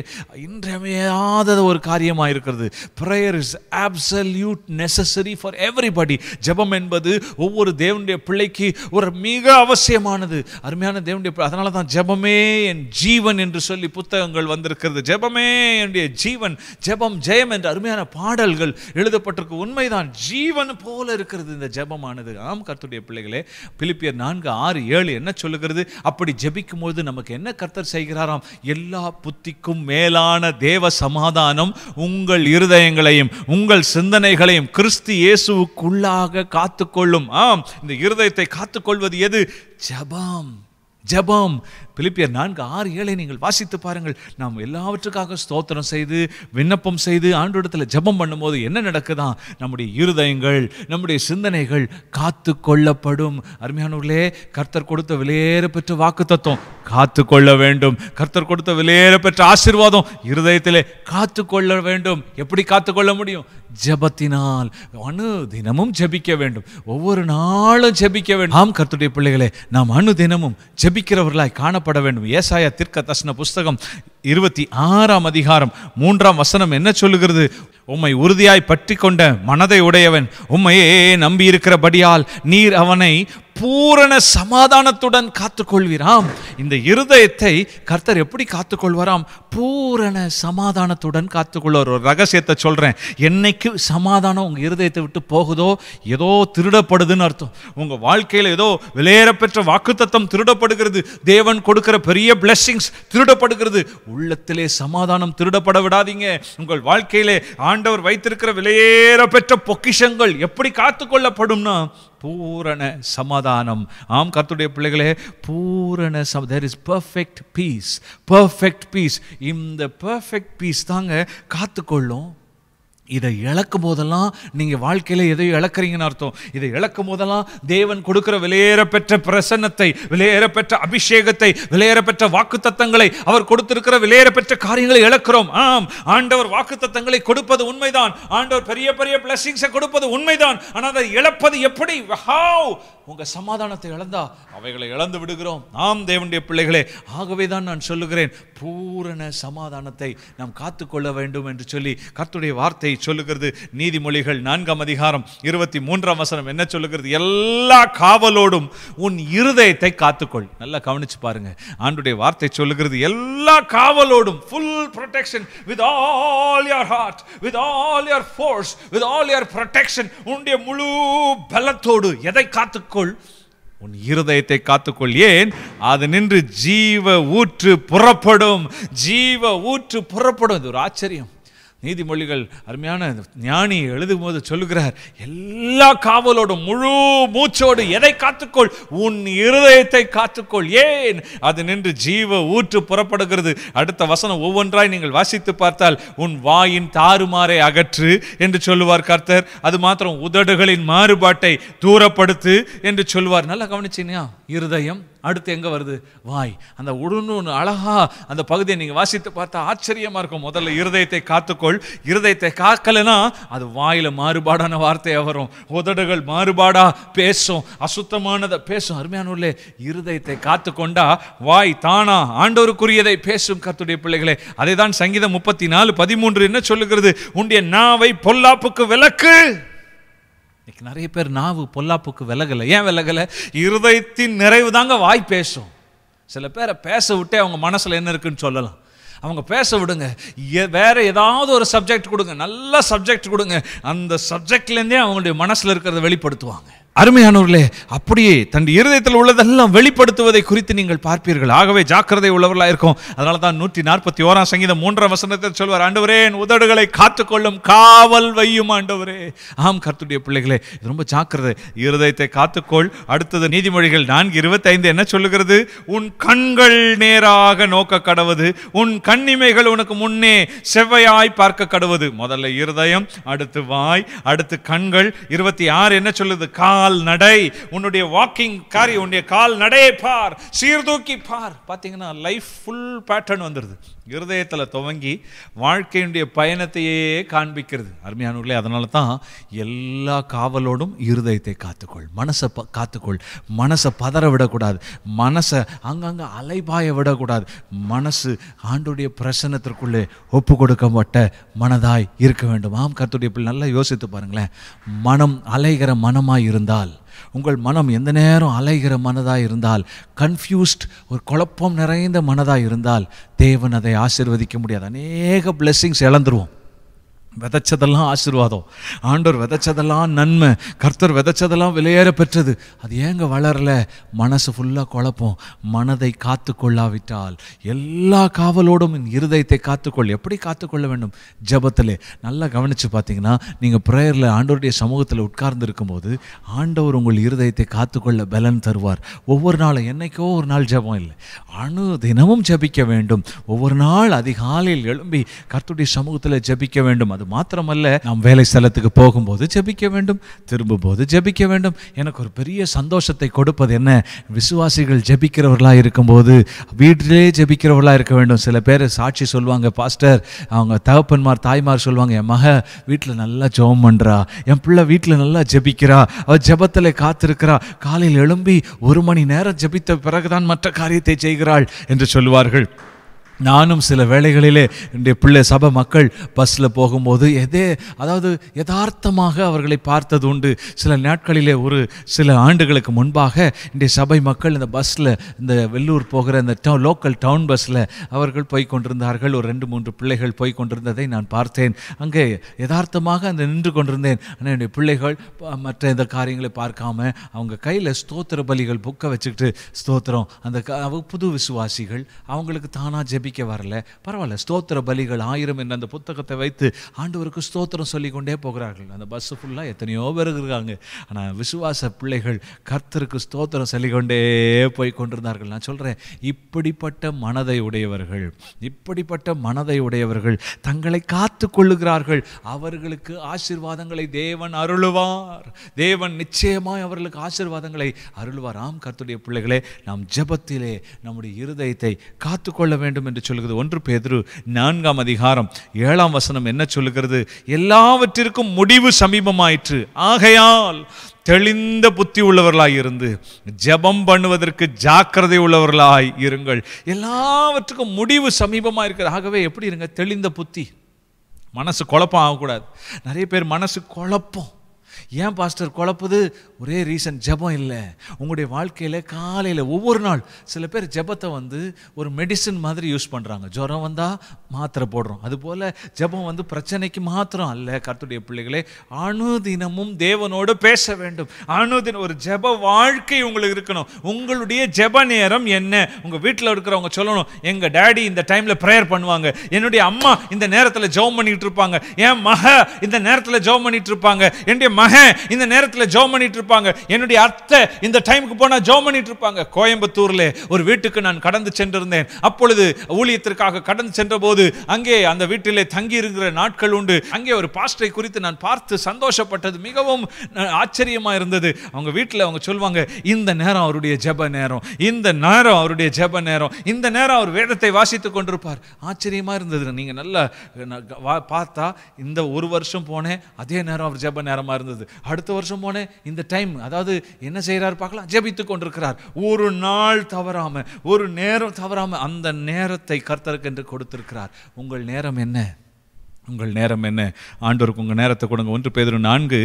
இன்றமையாத ஒரு காரியமாக இருக்கிறது prayer is absolute necessary for everybody ஜபம் என்பது ஒவ்வொரு தேவனுடைய பிள்ளைக்கு ஒரு மிக அவசியமானது அருமையான தேவனுடைய அதனால தான் ஜபமே என் ஜீவன் என்று சொல்லி புத்தகங்கள் வந்திருக்கிறது ஜபமே சிமையனுடைய ஜீவன் ஜெபம் ஜெயம் என்ற அருமையான பாடல்கள் எழுதப்பட்டிருக்கு உண்மைதான் ஜீவன் போல இருக்கிறது இந்த ஜெபமானது ஆம் கர்த்துடைய பிள்ளைகளே பிலிப்பியர் நான்கு ஆறு ஏழு என்ன சொல்லுகிறது அப்படி ஜெபிக்கும் போது நமக்கு என்ன கர்த்தர் செய்கிறாராம் எல்லா புத்திக்கும் மேலான தேவ சமாதானம் உங்கள் இருதயங்களையும் உங்கள் சிந்தனைகளையும் கிறிஸ்து இயேசுவுக்குள்ளாக காத்துக்கொள்ளும் ஆம் இந்த இருதயத்தை காத்துக்கொள்வது எது ஜபம் ஜபம் பிலிப்பியர் நான்கு ஆறு ஏழை நீங்கள் வாசித்து பாருங்கள் நாம் எல்லாவற்றுக்காக ஸ்தோத்திரம் செய்து விண்ணப்பம் செய்து இடத்துல ஜபம் பண்ணும்போது என்ன நடக்குதான் நம்முடைய இருதயங்கள் நம்முடைய சிந்தனைகள் காத்து கொள்ளப்படும் அருமையானவர்களே கர்த்தர் கொடுத்த விலையேற பெற்ற வாக்கு தத்துவம் காத்து கொள்ள வேண்டும் கர்த்தர் கொடுத்த விலையேற பெற்ற ஆசீர்வாதம் இருதயத்திலே காத்து கொள்ள வேண்டும் எப்படி காத்து கொள்ள முடியும் ஜபத்தினால் அணு தினமும் ஜபிக்க வேண்டும் ஒவ்வொரு நாளும் ஜபிக்க வேண்டும் ஆம் கர்த்துடைய பிள்ளைகளே நாம் அணு தினமும் ஜபிக்கிறவர்களாய் காணப்பட காணப்பட வேண்டும் ஏசாய தீர்க்க தசன புஸ்தகம் இருபத்தி ஆறாம் அதிகாரம் மூன்றாம் வசனம் என்ன சொல்லுகிறது உம்மை உறுதியாய் பற்றி கொண்ட மனதை உடையவன் உம்மையே நம்பியிருக்கிறபடியால் நீர் அவனை பூரண சமாதானத்துடன் காத்துக்கொள்கிறாம் இந்த இருதயத்தை கர்த்தர் எப்படி காத்துக்கொள்வாராம் பூரண சமாதானத்துடன் காத்துக்கொள்ள ஒரு ரகசியத்தை சொல்கிறேன் என்னைக்கு சமாதானம் உங்கள் இருதயத்தை விட்டு போகுதோ ஏதோ திருடப்படுதுன்னு அர்த்தம் உங்கள் வாழ்க்கையில் ஏதோ விலையேறப்பெற்ற வாக்குத்தத்தம் திருடப்படுகிறது தேவன் கொடுக்கிற பெரிய பிளெஸ்ஸிங்ஸ் திருடப்படுகிறது உள்ளத்திலே சமாதானம் திருடப்பட விடாதீங்க உங்கள் வாழ்க்கையிலே ஆண்டவர் வைத்திருக்கிற பெற்ற பொக்கிஷங்கள் எப்படி காத்துக்கொள்ளப்படும்னா பூரண சமாதானம் ஆம் கர்த்துடைய பிள்ளைகளே பூரண சம there is perfect peace perfect peace இந்த பர்ஃபெக்ட் பீஸ் தாங்க காத்துக்கொள்ளும் இதை இழக்கும் போதெல்லாம் நீங்கள் வாழ்க்கையில் எதையும் இழக்கிறீங்கன்னு அர்த்தம் இதை இழக்கும் போதெல்லாம் தேவன் கொடுக்குற விலையேறப்பெற்ற பிரசன்னத்தை விலையேறப்பெற்ற அபிஷேகத்தை விலையேறப்பெற்ற வாக்கு தத்தங்களை அவர் கொடுத்திருக்கிற விலையேறப்பெற்ற காரியங்களை இழக்கிறோம் ஆம் ஆண்டவர் வாக்கு தத்தங்களை கொடுப்பது உண்மைதான் ஆண்டவர் பெரிய பெரிய பிளஸ்ஸிங்ஸை கொடுப்பது உண்மைதான் ஆனால் அதை இழப்பது எப்படி ஹாவ் உங்கள் சமாதானத்தை இழந்தா அவைகளை இழந்து விடுகிறோம் நாம் தேவனுடைய பிள்ளைகளே ஆகவே தான் நான் சொல்லுகிறேன் பூரண சமாதானத்தை நாம் காத்துக்கொள்ள வேண்டும் என்று சொல்லி கர்த்துடைய வார்த்தை சொல்லுகிறது நீதிமொழிகள் நான்காம் அதிகாரம் இருபத்தி மூன்றாம் வசனம் என்ன சொல்லுகிறது எல்லா காவலோடும் உன் இருதயத்தை காத்துக்கொள் நல்லா கவனிச்சு பாருங்க ஆண்டுடைய வார்த்தை சொல்லுகிறது எல்லா காவலோடும் full protection with all heart with all your force with all protection உன்னுடைய முழு பலத்தோடு எதை காத்துக்கொள் உன் இருதயத்தை காத்துக்கொள் ஏன் அது நின்று ஜீவ ஊற்று புறப்படும் ஜீவ ஊற்று புறப்படும் இது ஒரு ஆச்சரியம் நீதிமொழிகள் அருமையான ஞானி எழுதும் போது சொல்லுகிறார் எல்லா காவலோடும் முழு மூச்சோடு எதை காத்துக்கொள் உன் இருதயத்தை காத்துக்கொள் ஏன் அது நின்று ஜீவ ஊற்று புறப்படுகிறது அடுத்த வசனம் ஒவ்வொன்றாய் நீங்கள் வாசித்து பார்த்தால் உன் வாயின் தாறுமாறை அகற்று என்று சொல்லுவார் கர்த்தர் அது மாத்திரம் உதடுகளின் மாறுபாட்டை தூரப்படுத்து என்று சொல்வார் நல்லா கவனிச்சினியா இருதயம் அடுத்து எங்கே வருது வாய் அந்த உடனு அழகா அந்த பகுதியை நீங்கள் வாசித்து பார்த்தா ஆச்சரியமாக இருக்கும் முதல்ல இருதயத்தை காத்துக்கொள் இருதயத்தை காக்கலைன்னா அது வாயில் மாறுபாடான வார்த்தையாக வரும் உதடுகள் மாறுபாடாக பேசும் அசுத்தமானதை பேசும் உள்ளே இருதயத்தை காத்துக்கொண்டா வாய் தானா ஆண்டோருக்குரியதை பேசும் கத்துடைய பிள்ளைகளே அதை தான் சங்கீதம் முப்பத்தி நாலு பதிமூன்று என்ன சொல்லுகிறது உன்னுடைய நாவை பொல்லாப்புக்கு விளக்கு இன்னைக்கு நிறைய பேர் நாவு பொல்லாப்புக்கு விலகலை ஏன் விலகலை இருதயத்தின் நிறைவு தாங்க வாய் பேசும் சில பேரை பேச விட்டே அவங்க மனசில் என்ன இருக்குன்னு சொல்லலாம் அவங்க பேச விடுங்க வேறு ஏதாவது ஒரு சப்ஜெக்ட் கொடுங்க நல்ல சப்ஜெக்ட் கொடுங்க அந்த சப்ஜெக்ட்லேருந்தே அவங்களுடைய மனசில் இருக்கிறத வெளிப்படுத்துவாங்க அருமையானவர்களே அப்படியே தன் இருதயத்தில் உள்ளதெல்லாம் வெளிப்படுத்துவதை குறித்து நீங்கள் பார்ப்பீர்கள் ஆகவே ஜாக்கிரதை உள்ளவர்களாக இருக்கும் அதனால தான் நூற்றி நாற்பத்தி ஓராம் சங்கீதம் மூன்றாம் வசனத்தை சொல்வார் ஆண்டவரே என் உதடுகளை காத்துக்கொள்ளும் காவல் வையும் ஆண்டவரே ஆம் கர்த்துடைய பிள்ளைகளே இது ரொம்ப ஜாக்கிரதை இருதயத்தை காத்துக்கொள் அடுத்தது நீதிமொழிகள் நான்கு இருபத்தைந்து என்ன சொல்லுகிறது உன் கண்கள் நேராக நோக்க கடவுது உன் கண்ணிமைகள் உனக்கு முன்னே செவ்வையாய் பார்க்க கடவுது முதல்ல இருதயம் அடுத்து வாய் அடுத்து கண்கள் இருபத்தி ஆறு என்ன சொல்லுது கா கால் நடை உன்னுடைய வாக்கிங் காரியம் உன்னுடைய கால் நடையை பார் சீர்தூக்கி பார் பார்த்தீங்கன்னா லைஃப் ஃபுல் பேட்டர்ன் வந்துடுது இருதயத்தில் துவங்கி வாழ்க்கையினுடைய பயணத்தையே காண்பிக்கிறது அருமையானவர்களே அதனால தான் எல்லா காவலோடும் இருதயத்தை காத்துக்கொள் மனசை ப காத்துக்கொள் மனசை பதற விடக்கூடாது மனசை அங்கங்கே அலைபாய விடக்கூடாது மனசு ஆண்டுடைய பிரசனத்திற்குள்ளே ஒப்பு கொடுக்கப்பட்ட மனதாய் இருக்க வேண்டும் ஆம் கருத்துடைய பிள்ளை நல்லா யோசித்து பாருங்களேன் மனம் அலைகிற மனமாக இருந்தால் இருந்தால் உங்கள் மனம் எந்த நேரம் அலைகிற மனதாக இருந்தால் கன்ஃபியூஸ்ட் ஒரு குழப்பம் நிறைந்த மனதாக இருந்தால் தேவன் அதை ஆசிர்வதிக்க முடியாது அநேக பிளெஸ்ஸிங்ஸ் இழந்துருவோம் விதைச்சதெல்லாம் ஆசீர்வாதம் ஆண்டவர் விதைச்சதெல்லாம் நன்மை கர்த்தர் விதைச்சதெல்லாம் விலையேற பெற்றது அது ஏங்க வளரல மனசு ஃபுல்லாக குழப்பம் மனதை காத்து கொள்ளாவிட்டால் எல்லா காவலோடும் இருதயத்தை காத்துக்கொள் எப்படி காத்துக்கொள்ள வேண்டும் ஜபத்தில் நல்லா கவனித்து பார்த்தீங்கன்னா நீங்கள் ப்ரேயரில் ஆண்டவருடைய சமூகத்தில் உட்கார்ந்து இருக்கும்போது ஆண்டவர் உங்கள் இருதயத்தை காத்துக்கொள்ள பலன் தருவார் ஒவ்வொரு நாளும் என்றைக்கோ ஒரு நாள் ஜபம் இல்லை அணு தினமும் ஜபிக்க வேண்டும் ஒவ்வொரு நாள் அதிகாலையில் எழும்பி கர்த்துடைய சமூகத்தில் ஜபிக்க வேண்டும் அது மாத்திரமல்ல நாம் வேலை ஸ்தலத்துக்கு போகும்போது ஜெபிக்க வேண்டும் திரும்பும் போது ஜெபிக்க வேண்டும் எனக்கு ஒரு பெரிய சந்தோஷத்தை கொடுப்பது என்ன விசுவாசிகள் ஜெபிக்கிறவர்களாக இருக்கும்போது வீட்டிலே ஜெபிக்கிறவர்களாக இருக்க வேண்டும் சில பேர் சாட்சி சொல்லுவாங்க பாஸ்டர் அவங்க தகப்பன்மார் தாய்மார் சொல்லுவாங்க என் மக வீட்டில் நல்லா ஜெபம் பண்ணுறா என் பிள்ளை வீட்டில் நல்லா ஜெபிக்கிறா அவள் ஜெபத்தில் காத்திருக்கிறா காலையில் எழும்பி ஒரு மணி நேரம் ஜெபித்த பிறகுதான் மற்ற காரியத்தை செய்கிறாள் என்று சொல்லுவார்கள் நானும் சில வேளைகளிலே என்னுடைய பிள்ளை சபை மக்கள் பஸ்ஸில் போகும்போது எதே அதாவது யதார்த்தமாக அவர்களை பார்த்தது உண்டு சில நாட்களிலே ஒரு சில ஆண்டுகளுக்கு முன்பாக இன்றைய சபை மக்கள் இந்த பஸ்ஸில் இந்த வெள்ளூர் போகிற இந்த டவு லோக்கல் டவுன் பஸ்ஸில் அவர்கள் போய் கொண்டிருந்தார்கள் ஒரு ரெண்டு மூன்று பிள்ளைகள் போய் கொண்டிருந்ததை நான் பார்த்தேன் அங்கே யதார்த்தமாக அந்த நின்று கொண்டிருந்தேன் ஆனால் என்னுடைய பிள்ளைகள் மற்ற இந்த காரியங்களை பார்க்காம அவங்க கையில் ஸ்தோத்திர பலிகள் புக்கை வச்சுக்கிட்டு ஸ்தோத்திரம் அந்த புது விசுவாசிகள் அவங்களுக்கு தானாக ஜெபி ஜபிக்க வரல பரவாயில்ல ஸ்தோத்திர பலிகள் ஆயிரம் என்ற அந்த புத்தகத்தை வைத்து ஆண்டவருக்கு ஸ்தோத்திரம் சொல்லி கொண்டே போகிறார்கள் அந்த பஸ்ஸு ஃபுல்லாக எத்தனையோ பேர் இருக்காங்க ஆனால் விசுவாச பிள்ளைகள் கர்த்தருக்கு ஸ்தோத்திரம் சொல்லிக்கொண்டே போய் கொண்டிருந்தார்கள் நான் சொல்கிறேன் இப்படிப்பட்ட மனதை உடையவர்கள் இப்படிப்பட்ட மனதை உடையவர்கள் தங்களை காத்து கொள்ளுகிறார்கள் அவர்களுக்கு ஆசிர்வாதங்களை தேவன் அருளுவார் தேவன் நிச்சயமாக அவர்களுக்கு ஆசிர்வாதங்களை அருள்வார் ஆம் கர்த்துடைய பிள்ளைகளே நாம் ஜபத்திலே நம்முடைய இருதயத்தை காத்து கொள்ள வேண்டும் என்று என்று சொல்கிறது ஒன்று பேதரு நான்காம் அதிகாரம் ஏழாம் வசனம் என்ன சொல்லுகிறது எல்லாவற்றிற்கும் முடிவு சமீபமாயிற்று ஆகையால் தெளிந்த புத்தி உள்ளவர்களாய் இருந்து ஜபம் பண்ணுவதற்கு ஜாக்கிரதை உள்ளவர்களாய் இருங்கள் எல்லாவற்றுக்கும் முடிவு சமீபமாக இருக்கிறது ஆகவே எப்படி இருங்க தெளிந்த புத்தி மனசு குழப்பம் ஆகக்கூடாது நிறைய பேர் மனசு குழப்பம் ஏன் பாஸ்டர் குழப்புது ஒரே ரீசன் ஜபம் இல்லை உங்களுடைய வாழ்க்கையில் காலையில் ஒவ்வொரு நாள் சில பேர் ஜபத்தை வந்து ஒரு மெடிசன் மாதிரி யூஸ் பண்ணுறாங்க ஜுரம் வந்தால் மாத்திரை போடுறோம் அதுபோல் ஜபம் வந்து பிரச்சனைக்கு மாத்திரம் அல்ல கருத்துடைய பிள்ளைகளே அணுதினமும் தேவனோடு பேச வேண்டும் அணுதின ஒரு ஜப வாழ்க்கை உங்களுக்கு இருக்கணும் உங்களுடைய ஜப நேரம் என்ன உங்கள் வீட்டில் இருக்கிறவங்க சொல்லணும் எங்கள் டேடி இந்த டைமில் ப்ரேயர் பண்ணுவாங்க என்னுடைய அம்மா இந்த நேரத்தில் ஜெபம் பண்ணிகிட்டு இருப்பாங்க என் மக இந்த நேரத்தில் ஜெபம் பண்ணிகிட்டு இருப்பாங்க என்னுடைய மகன் இந்த நேரத்தில் ஜோம் பண்ணிட்டு இருப்பாங்க என்னுடைய அத்தை இந்த டைமுக்கு போனால் ஜோம் பண்ணிட்டு இருப்பாங்க கோயம்புத்தூரில் ஒரு வீட்டுக்கு நான் கடந்து சென்றிருந்தேன் அப்பொழுது ஊழியத்திற்காக கடந்து சென்றபோது அங்கே அந்த வீட்டிலே தங்கி இருக்கிற நாட்கள் உண்டு அங்கே ஒரு பாஸ்டரை குறித்து நான் பார்த்து சந்தோஷப்பட்டது மிகவும் ஆச்சரியமாக இருந்தது அவங்க வீட்டில் அவங்க சொல்லுவாங்க இந்த நேரம் அவருடைய ஜப நேரம் இந்த நேரம் அவருடைய ஜப நேரம் இந்த நேரம் அவர் வேதத்தை வாசித்துக் கொண்டிருப்பார் ஆச்சரியமாக இருந்தது நீங்கள் நல்லா பார்த்தா இந்த ஒரு வருஷம் போனேன் அதே நேரம் அவர் ஜப நேரமாக இருந்தது வந்தது அடுத்த வருஷம் போனேன் இந்த டைம் அதாவது என்ன செய்கிறார் பார்க்கலாம் ஜெபித்து கொண்டிருக்கிறார் ஒரு நாள் தவறாமல் ஒரு நேரம் தவறாமல் அந்த நேரத்தை கர்த்தருக்கு என்று கொடுத்திருக்கிறார் உங்கள் நேரம் என்ன உங்கள் நேரம் என்ன ஆண்டோருக்கு உங்கள் நேரத்தை கொடுங்க ஒன்று பேதரும் நான்கு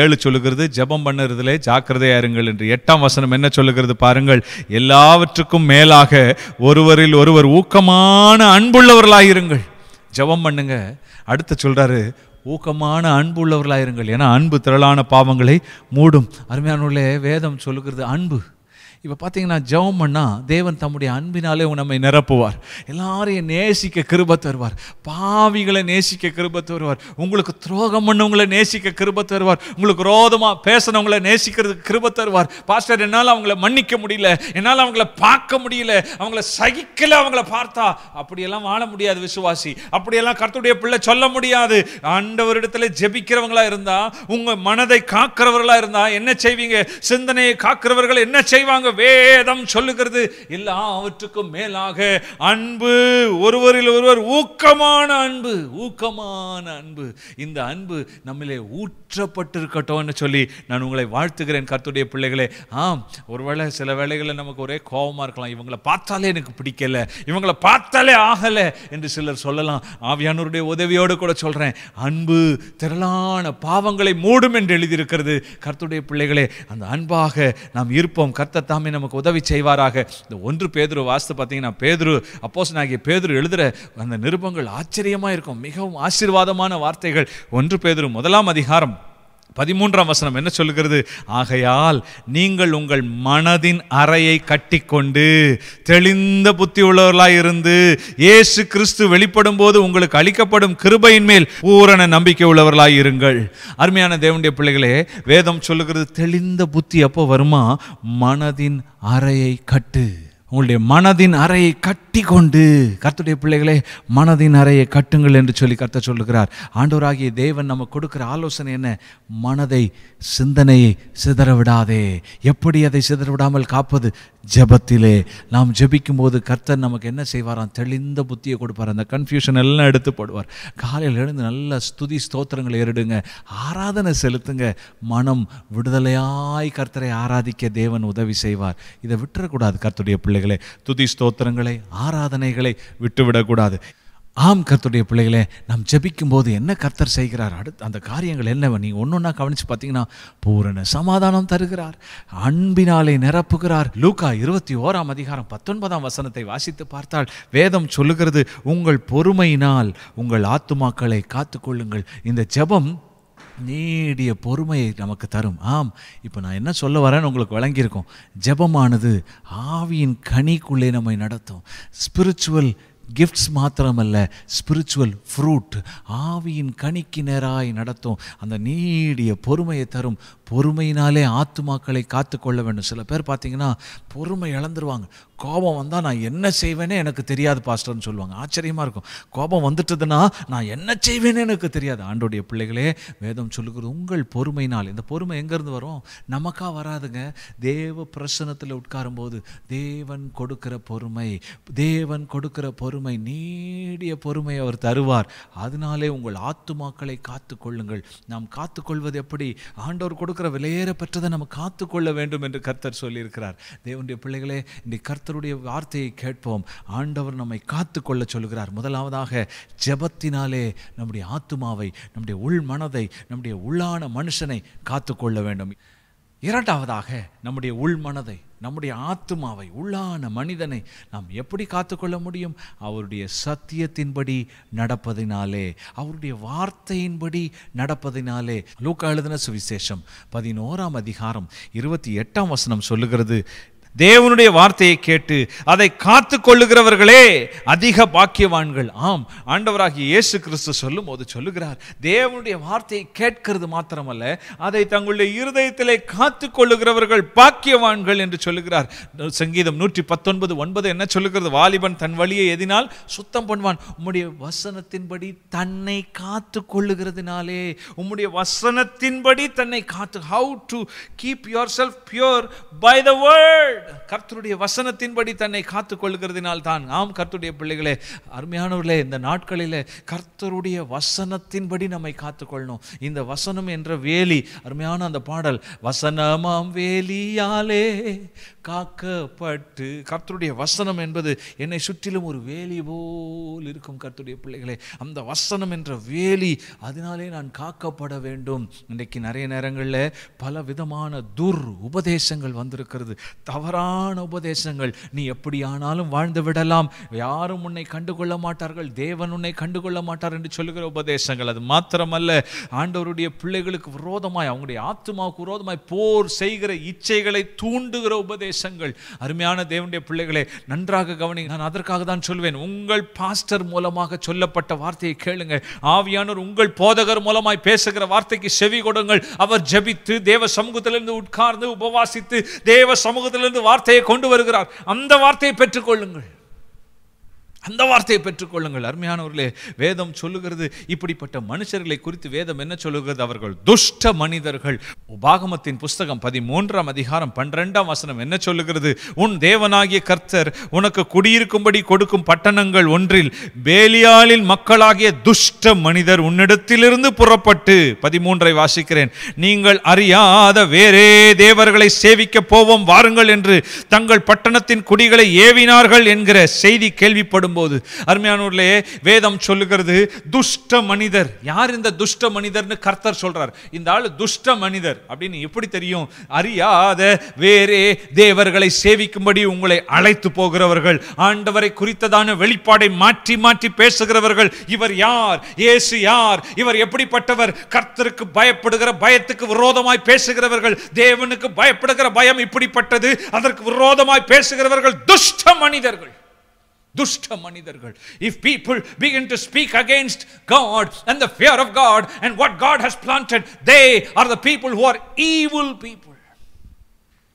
ஏழு சொல்லுகிறது ஜபம் பண்ணுறதுலே ஜாக்கிரதையாக இருங்கள் என்று எட்டாம் வசனம் என்ன சொல்லுகிறது பாருங்கள் எல்லாவற்றுக்கும் மேலாக ஒருவரில் ஒருவர் ஊக்கமான அன்புள்ளவர்களாக இருங்கள் ஜபம் பண்ணுங்க அடுத்து சொல்கிறாரு ஊக்கமான அன்பு உள்ளவர்களாயிருங்கள் ஏன்னா அன்பு திரளான பாவங்களை மூடும் அருமையான உள்ளே வேதம் சொல்லுகிறது அன்பு இப்போ பார்த்தீங்கன்னா ஜெபம் பண்ணால் தேவன் தம்முடைய அன்பினாலே நம்மை நிரப்புவார் எல்லாரையும் நேசிக்க கிருப தருவார் பாவிகளை நேசிக்க கிருப தருவார் உங்களுக்கு துரோகம் பண்ணவங்களை நேசிக்க கிருப தருவார் உங்களுக்கு ரோதமாக பேசினவங்களை நேசிக்கிறதுக்கு கிருப தருவார் பாஸ்டர் என்னால் அவங்கள மன்னிக்க முடியல என்னால் அவங்கள பார்க்க முடியல அவங்கள சகிக்கல அவங்கள பார்த்தா அப்படியெல்லாம் வாழ முடியாது விசுவாசி அப்படியெல்லாம் கருத்துடைய பிள்ளை சொல்ல முடியாது ஆண்டவரிடத்தில் ஜெபிக்கிறவங்களா இருந்தால் உங்கள் மனதை காக்கிறவர்களாக இருந்தால் என்ன செய்வீங்க சிந்தனையை காக்கிறவர்கள் என்ன செய்வாங்க வேதம் சொல்லுகிறது எல்லாவற்றுக்கும் மேலாக அன்பு ஒருவரில் ஒருவர் ஊக்கமான அன்பு ஊக்கமான அன்பு இந்த அன்பு நம்மளே ஊற்றப்பட்டிருக்கட்டும்னு சொல்லி நான் உங்களை வாழ்த்துகிறேன் கர்த்துடைய பிள்ளைகளே ஆம் ஒருவேளை சில வேலைகளில் நமக்கு ஒரே கோபமாக இருக்கலாம் இவங்களை பார்த்தாலே எனக்கு பிடிக்கல இவங்களை பார்த்தாலே ஆகலை என்று சிலர் சொல்லலாம் ஆவியானோருடைய உதவியோடு கூட சொல்கிறேன் அன்பு திரளான பாவங்களை மூடும் என்று எழுதியிருக்கிறது கர்த்துடைய பிள்ளைகளே அந்த அன்பாக நாம் இருப்போம் கர்த்தத்தாமே ஆண்டவராமே நமக்கு உதவி செய்வாராக இந்த ஒன்று பேதுரு வாஸ்து பார்த்தீங்கன்னா பேதுரு அப்போசனாகிய பேதுரு எழுதுகிற அந்த நிருபங்கள் ஆச்சரியமாக இருக்கும் மிகவும் ஆசீர்வாதமான வார்த்தைகள் ஒன்று பேதுரு முதலாம் அதிகாரம் பதிமூன்றாம் வசனம் என்ன சொல்லுகிறது ஆகையால் நீங்கள் உங்கள் மனதின் அறையை கட்டிக்கொண்டு தெளிந்த புத்தி உள்ளவர்களாய் இருந்து இயேசு கிறிஸ்து வெளிப்படும் போது உங்களுக்கு அளிக்கப்படும் கிருபையின் மேல் பூரண நம்பிக்கை உள்ளவர்களாய் இருங்கள் அருமையான தேவனுடைய பிள்ளைகளே வேதம் சொல்லுகிறது தெளிந்த புத்தி அப்போ வருமா மனதின் அறையை கட்டு உங்களுடைய மனதின் அறையை கட்டு கட்டி கொண்டு கர்த்துடைய பிள்ளைகளே மனதின் அறையை கட்டுங்கள் என்று சொல்லி கர்த்த சொல்லுகிறார் ஆண்டோராகிய தேவன் நம்ம கொடுக்குற ஆலோசனை என்ன மனதை சிந்தனையை சிதறவிடாதே எப்படி அதை சிதறவிடாமல் காப்பது ஜபத்திலே நாம் ஜபிக்கும் போது கர்த்தர் நமக்கு என்ன செய்வாராம் தெளிந்த புத்தியை கொடுப்பார் அந்த கன்ஃபியூஷன் எல்லாம் எடுத்து போடுவார் காலையில் எழுந்து நல்ல ஸ்துதி ஸ்தோத்திரங்களை ஏறிடுங்க ஆராதனை செலுத்துங்க மனம் விடுதலையாய் கர்த்தரை ஆராதிக்க தேவன் உதவி செய்வார் இதை விட்டுறக்கூடாது கர்த்துடைய பிள்ளைகளே துதி ஸ்தோத்திரங்களை ஆராதனைகளை விட்டுவிடக்கூடாது ஆம் கர்த்துடைய பிள்ளைகளே நாம் ஜபிக்கும் போது என்ன கர்த்தர் செய்கிறார் அடுத்து அந்த காரியங்கள் என்னவன் நீங்கள் ஒன்று ஒன்றா கவனித்து பார்த்தீங்கன்னா பூரண சமாதானம் தருகிறார் அன்பினாலே நிரப்புகிறார் லூக்கா இருபத்தி ஓராம் அதிகாரம் பத்தொன்பதாம் வசனத்தை வாசித்து பார்த்தால் வேதம் சொல்லுகிறது உங்கள் பொறுமையினால் உங்கள் ஆத்துமாக்களை காத்துக்கொள்ளுங்கள் இந்த ஜபம் நீடிய பொறுமையை நமக்கு தரும் ஆம் இப்போ நான் என்ன சொல்ல வரேன்னு உங்களுக்கு வழங்கியிருக்கோம் ஜபமானது ஆவியின் கனிக்குள்ளே நம்மை நடத்தும் ஸ்பிரிச்சுவல் கிஃப்ட்ஸ் மாத்திரமல்ல ஸ்பிரிச்சுவல் ஃப்ரூட் ஆவியின் கணிக்கு நேராய் நடத்தும் அந்த நீடிய பொறுமையை தரும் பொறுமையினாலே ஆத்துமாக்களை காத்து கொள்ள வேண்டும் சில பேர் பார்த்திங்கன்னா பொறுமை இழந்துருவாங்க கோபம் வந்தால் நான் என்ன செய்வேனே எனக்கு தெரியாது பாஸ்டர்னு சொல்லுவாங்க ஆச்சரியமாக இருக்கும் கோபம் வந்துட்டதுன்னா நான் என்ன செய்வேனே எனக்கு தெரியாது ஆண்டோடைய பிள்ளைகளே வேதம் சொல்லுகிறது உங்கள் பொறுமையினால் இந்த பொறுமை எங்கேருந்து வரும் நமக்காக வராதுங்க தேவ பிரசனத்தில் உட்காரும்போது தேவன் கொடுக்கிற பொறுமை தேவன் கொடுக்கிற பொறுமை நீடிய பொறுமை அவர் தருவார் அதனாலே உங்கள் ஆத்துமாக்களை காத்துக்கொள்ளுங்கள் நாம் காத்துக்கொள்வது எப்படி ஆண்டோர் கொடுக்கிற விலையேற பெற்றதை நம்ம காத்துக்கொள்ள வேண்டும் என்று கர்த்தர் சொல்லியிருக்கிறார் தேவனுடைய பிள்ளைகளே இன்றைக்கு கர்த்த கர்த்தருடைய வார்த்தையை கேட்போம் ஆண்டவர் நம்மை காத்து கொள்ள சொல்கிறார் முதலாவதாக ஜெபத்தினாலே நம்முடைய ஆத்மாவை நம்முடைய உள் மனதை நம்முடைய உள்ளான மனுஷனை காத்து கொள்ள வேண்டும் இரண்டாவதாக நம்முடைய உள் மனதை நம்முடைய ஆத்மாவை உள்ளான மனிதனை நாம் எப்படி காத்துக்கொள்ள முடியும் அவருடைய சத்தியத்தின்படி நடப்பதினாலே அவருடைய வார்த்தையின்படி நடப்பதினாலே லூக்கா எழுதின சுவிசேஷம் பதினோராம் அதிகாரம் இருபத்தி எட்டாம் வசனம் சொல்லுகிறது தேவனுடைய வார்த்தையை கேட்டு அதை காத்து கொள்ளுகிறவர்களே அதிக பாக்கியவான்கள் ஆம் ஆண்டவராகிய இயேசு கிறிஸ்து சொல்லும் போது சொல்லுகிறார் தேவனுடைய வார்த்தையை கேட்கிறது மாத்திரமல்ல அதை தங்களுடைய இருதயத்திலே காத்து கொள்ளுகிறவர்கள் பாக்கியவான்கள் என்று சொல்லுகிறார் சங்கீதம் நூற்றி பத்தொன்பது ஒன்பது என்ன சொல்லுகிறது வாலிபன் தன் வழியை எதினால் சுத்தம் பண்ணுவான் உம்முடைய வசனத்தின்படி தன்னை காத்து கொள்ளுகிறதுனாலே உம்முடைய வசனத்தின்படி தன்னை காத்து how to keep yourself pure by the world கர்த்தருடைய வசனத்தின்படி தன்னை காத்து கொள்கிறதுனால் தான் ஆம் கர்த்தருடைய பிள்ளைகளே அருமையானவர்களே இந்த நாட்களில் கர்த்தருடைய வசனத்தின்படி நம்மை காத்துக்கொள்ளணும் இந்த வசனம் என்ற வேலி அருமையான அந்த பாடல் வசனமாம் வேலியாலே காக்கப்பட்டு கர்த்தருடைய வசனம் என்பது என்னை சுற்றிலும் ஒரு வேலி போல் இருக்கும் கர்த்தருடைய பிள்ளைகளே அந்த வசனம் என்ற வேலி அதனாலே நான் காக்கப்பட வேண்டும் இன்றைக்கு நிறைய நேரங்களில் பல விதமான துர் உபதேசங்கள் வந்திருக்கிறது தவற தவறான உபதேசங்கள் நீ எப்படியானாலும் வாழ்ந்து விடலாம் யாரும் உன்னை கண்டுகொள்ள மாட்டார்கள் தேவன் உன்னை கண்டுகொள்ள மாட்டார் என்று சொல்லுகிற உபதேசங்கள் அது மாத்திரமல்ல ஆண்டவருடைய பிள்ளைகளுக்கு விரோதமாய் அவங்களுடைய ஆத்மாவுக்கு விரோதமாய் போர் செய்கிற இச்சைகளை தூண்டுகிற உபதேசங்கள் அருமையான தேவனுடைய பிள்ளைகளை நன்றாக கவனி நான் அதற்காக தான் சொல்வேன் உங்கள் பாஸ்டர் மூலமாக சொல்லப்பட்ட வார்த்தையை கேளுங்க ஆவியானவர் உங்கள் போதகர் மூலமாய் பேசுகிற வார்த்தைக்கு செவி கொடுங்கள் அவர் ஜபித்து தேவ சமூகத்திலிருந்து உட்கார்ந்து உபவாசித்து தேவ சமூகத்திலிருந்து வார்த்தையை கொண்டு வருகிறார் அந்த வார்த்தையை பெற்றுக்கொள்ளுங்கள் அந்த வார்த்தையை பெற்றுக்கொள்ளுங்கள் அருமையானவர்களே வேதம் சொல்லுகிறது இப்படிப்பட்ட மனுஷர்களை குறித்து வேதம் என்ன சொல்லுகிறது அவர்கள் துஷ்ட மனிதர்கள் உபாகமத்தின் புஸ்தகம் பதிமூன்றாம் அதிகாரம் பன்னிரெண்டாம் வசனம் என்ன சொல்லுகிறது உன் தேவனாகிய கர்த்தர் உனக்கு குடியிருக்கும்படி கொடுக்கும் பட்டணங்கள் ஒன்றில் பேலியாலின் மக்களாகிய துஷ்ட மனிதர் உன்னிடத்திலிருந்து புறப்பட்டு பதிமூன்றை வாசிக்கிறேன் நீங்கள் அறியாத வேறே தேவர்களை சேவிக்க போவோம் வாருங்கள் என்று தங்கள் பட்டணத்தின் குடிகளை ஏவினார்கள் என்கிற செய்தி கேள்விப்படும் போது அருமையானூர்லே வேதம் சொல்லுகிறது துஷ்ட மனிதர் யார் இந்த துஷ்ட மனிதர்னு கர்த்தர் சொல்றார் இந்த ஆள் துஷ்ட மனிதர் அப்படின்னு எப்படி தெரியும் அறியாத வேறே தேவர்களை சேவிக்கும்படி உங்களை அழைத்து போகிறவர்கள் ஆண்டவரை குறித்ததான வெளிப்பாடை மாற்றி மாற்றி பேசுகிறவர்கள் இவர் யார் ஏசு யார் இவர் எப்படிப்பட்டவர் கர்த்தருக்கு பயப்படுகிற பயத்துக்கு விரோதமாய் பேசுகிறவர்கள் தேவனுக்கு பயப்படுகிற பயம் இப்படிப்பட்டது அதற்கு விரோதமாய் பேசுகிறவர்கள் துஷ்ட மனிதர்கள் Dushta Manidargal. If people begin to speak against God and the fear of God and what God has planted, they are the people who are evil people.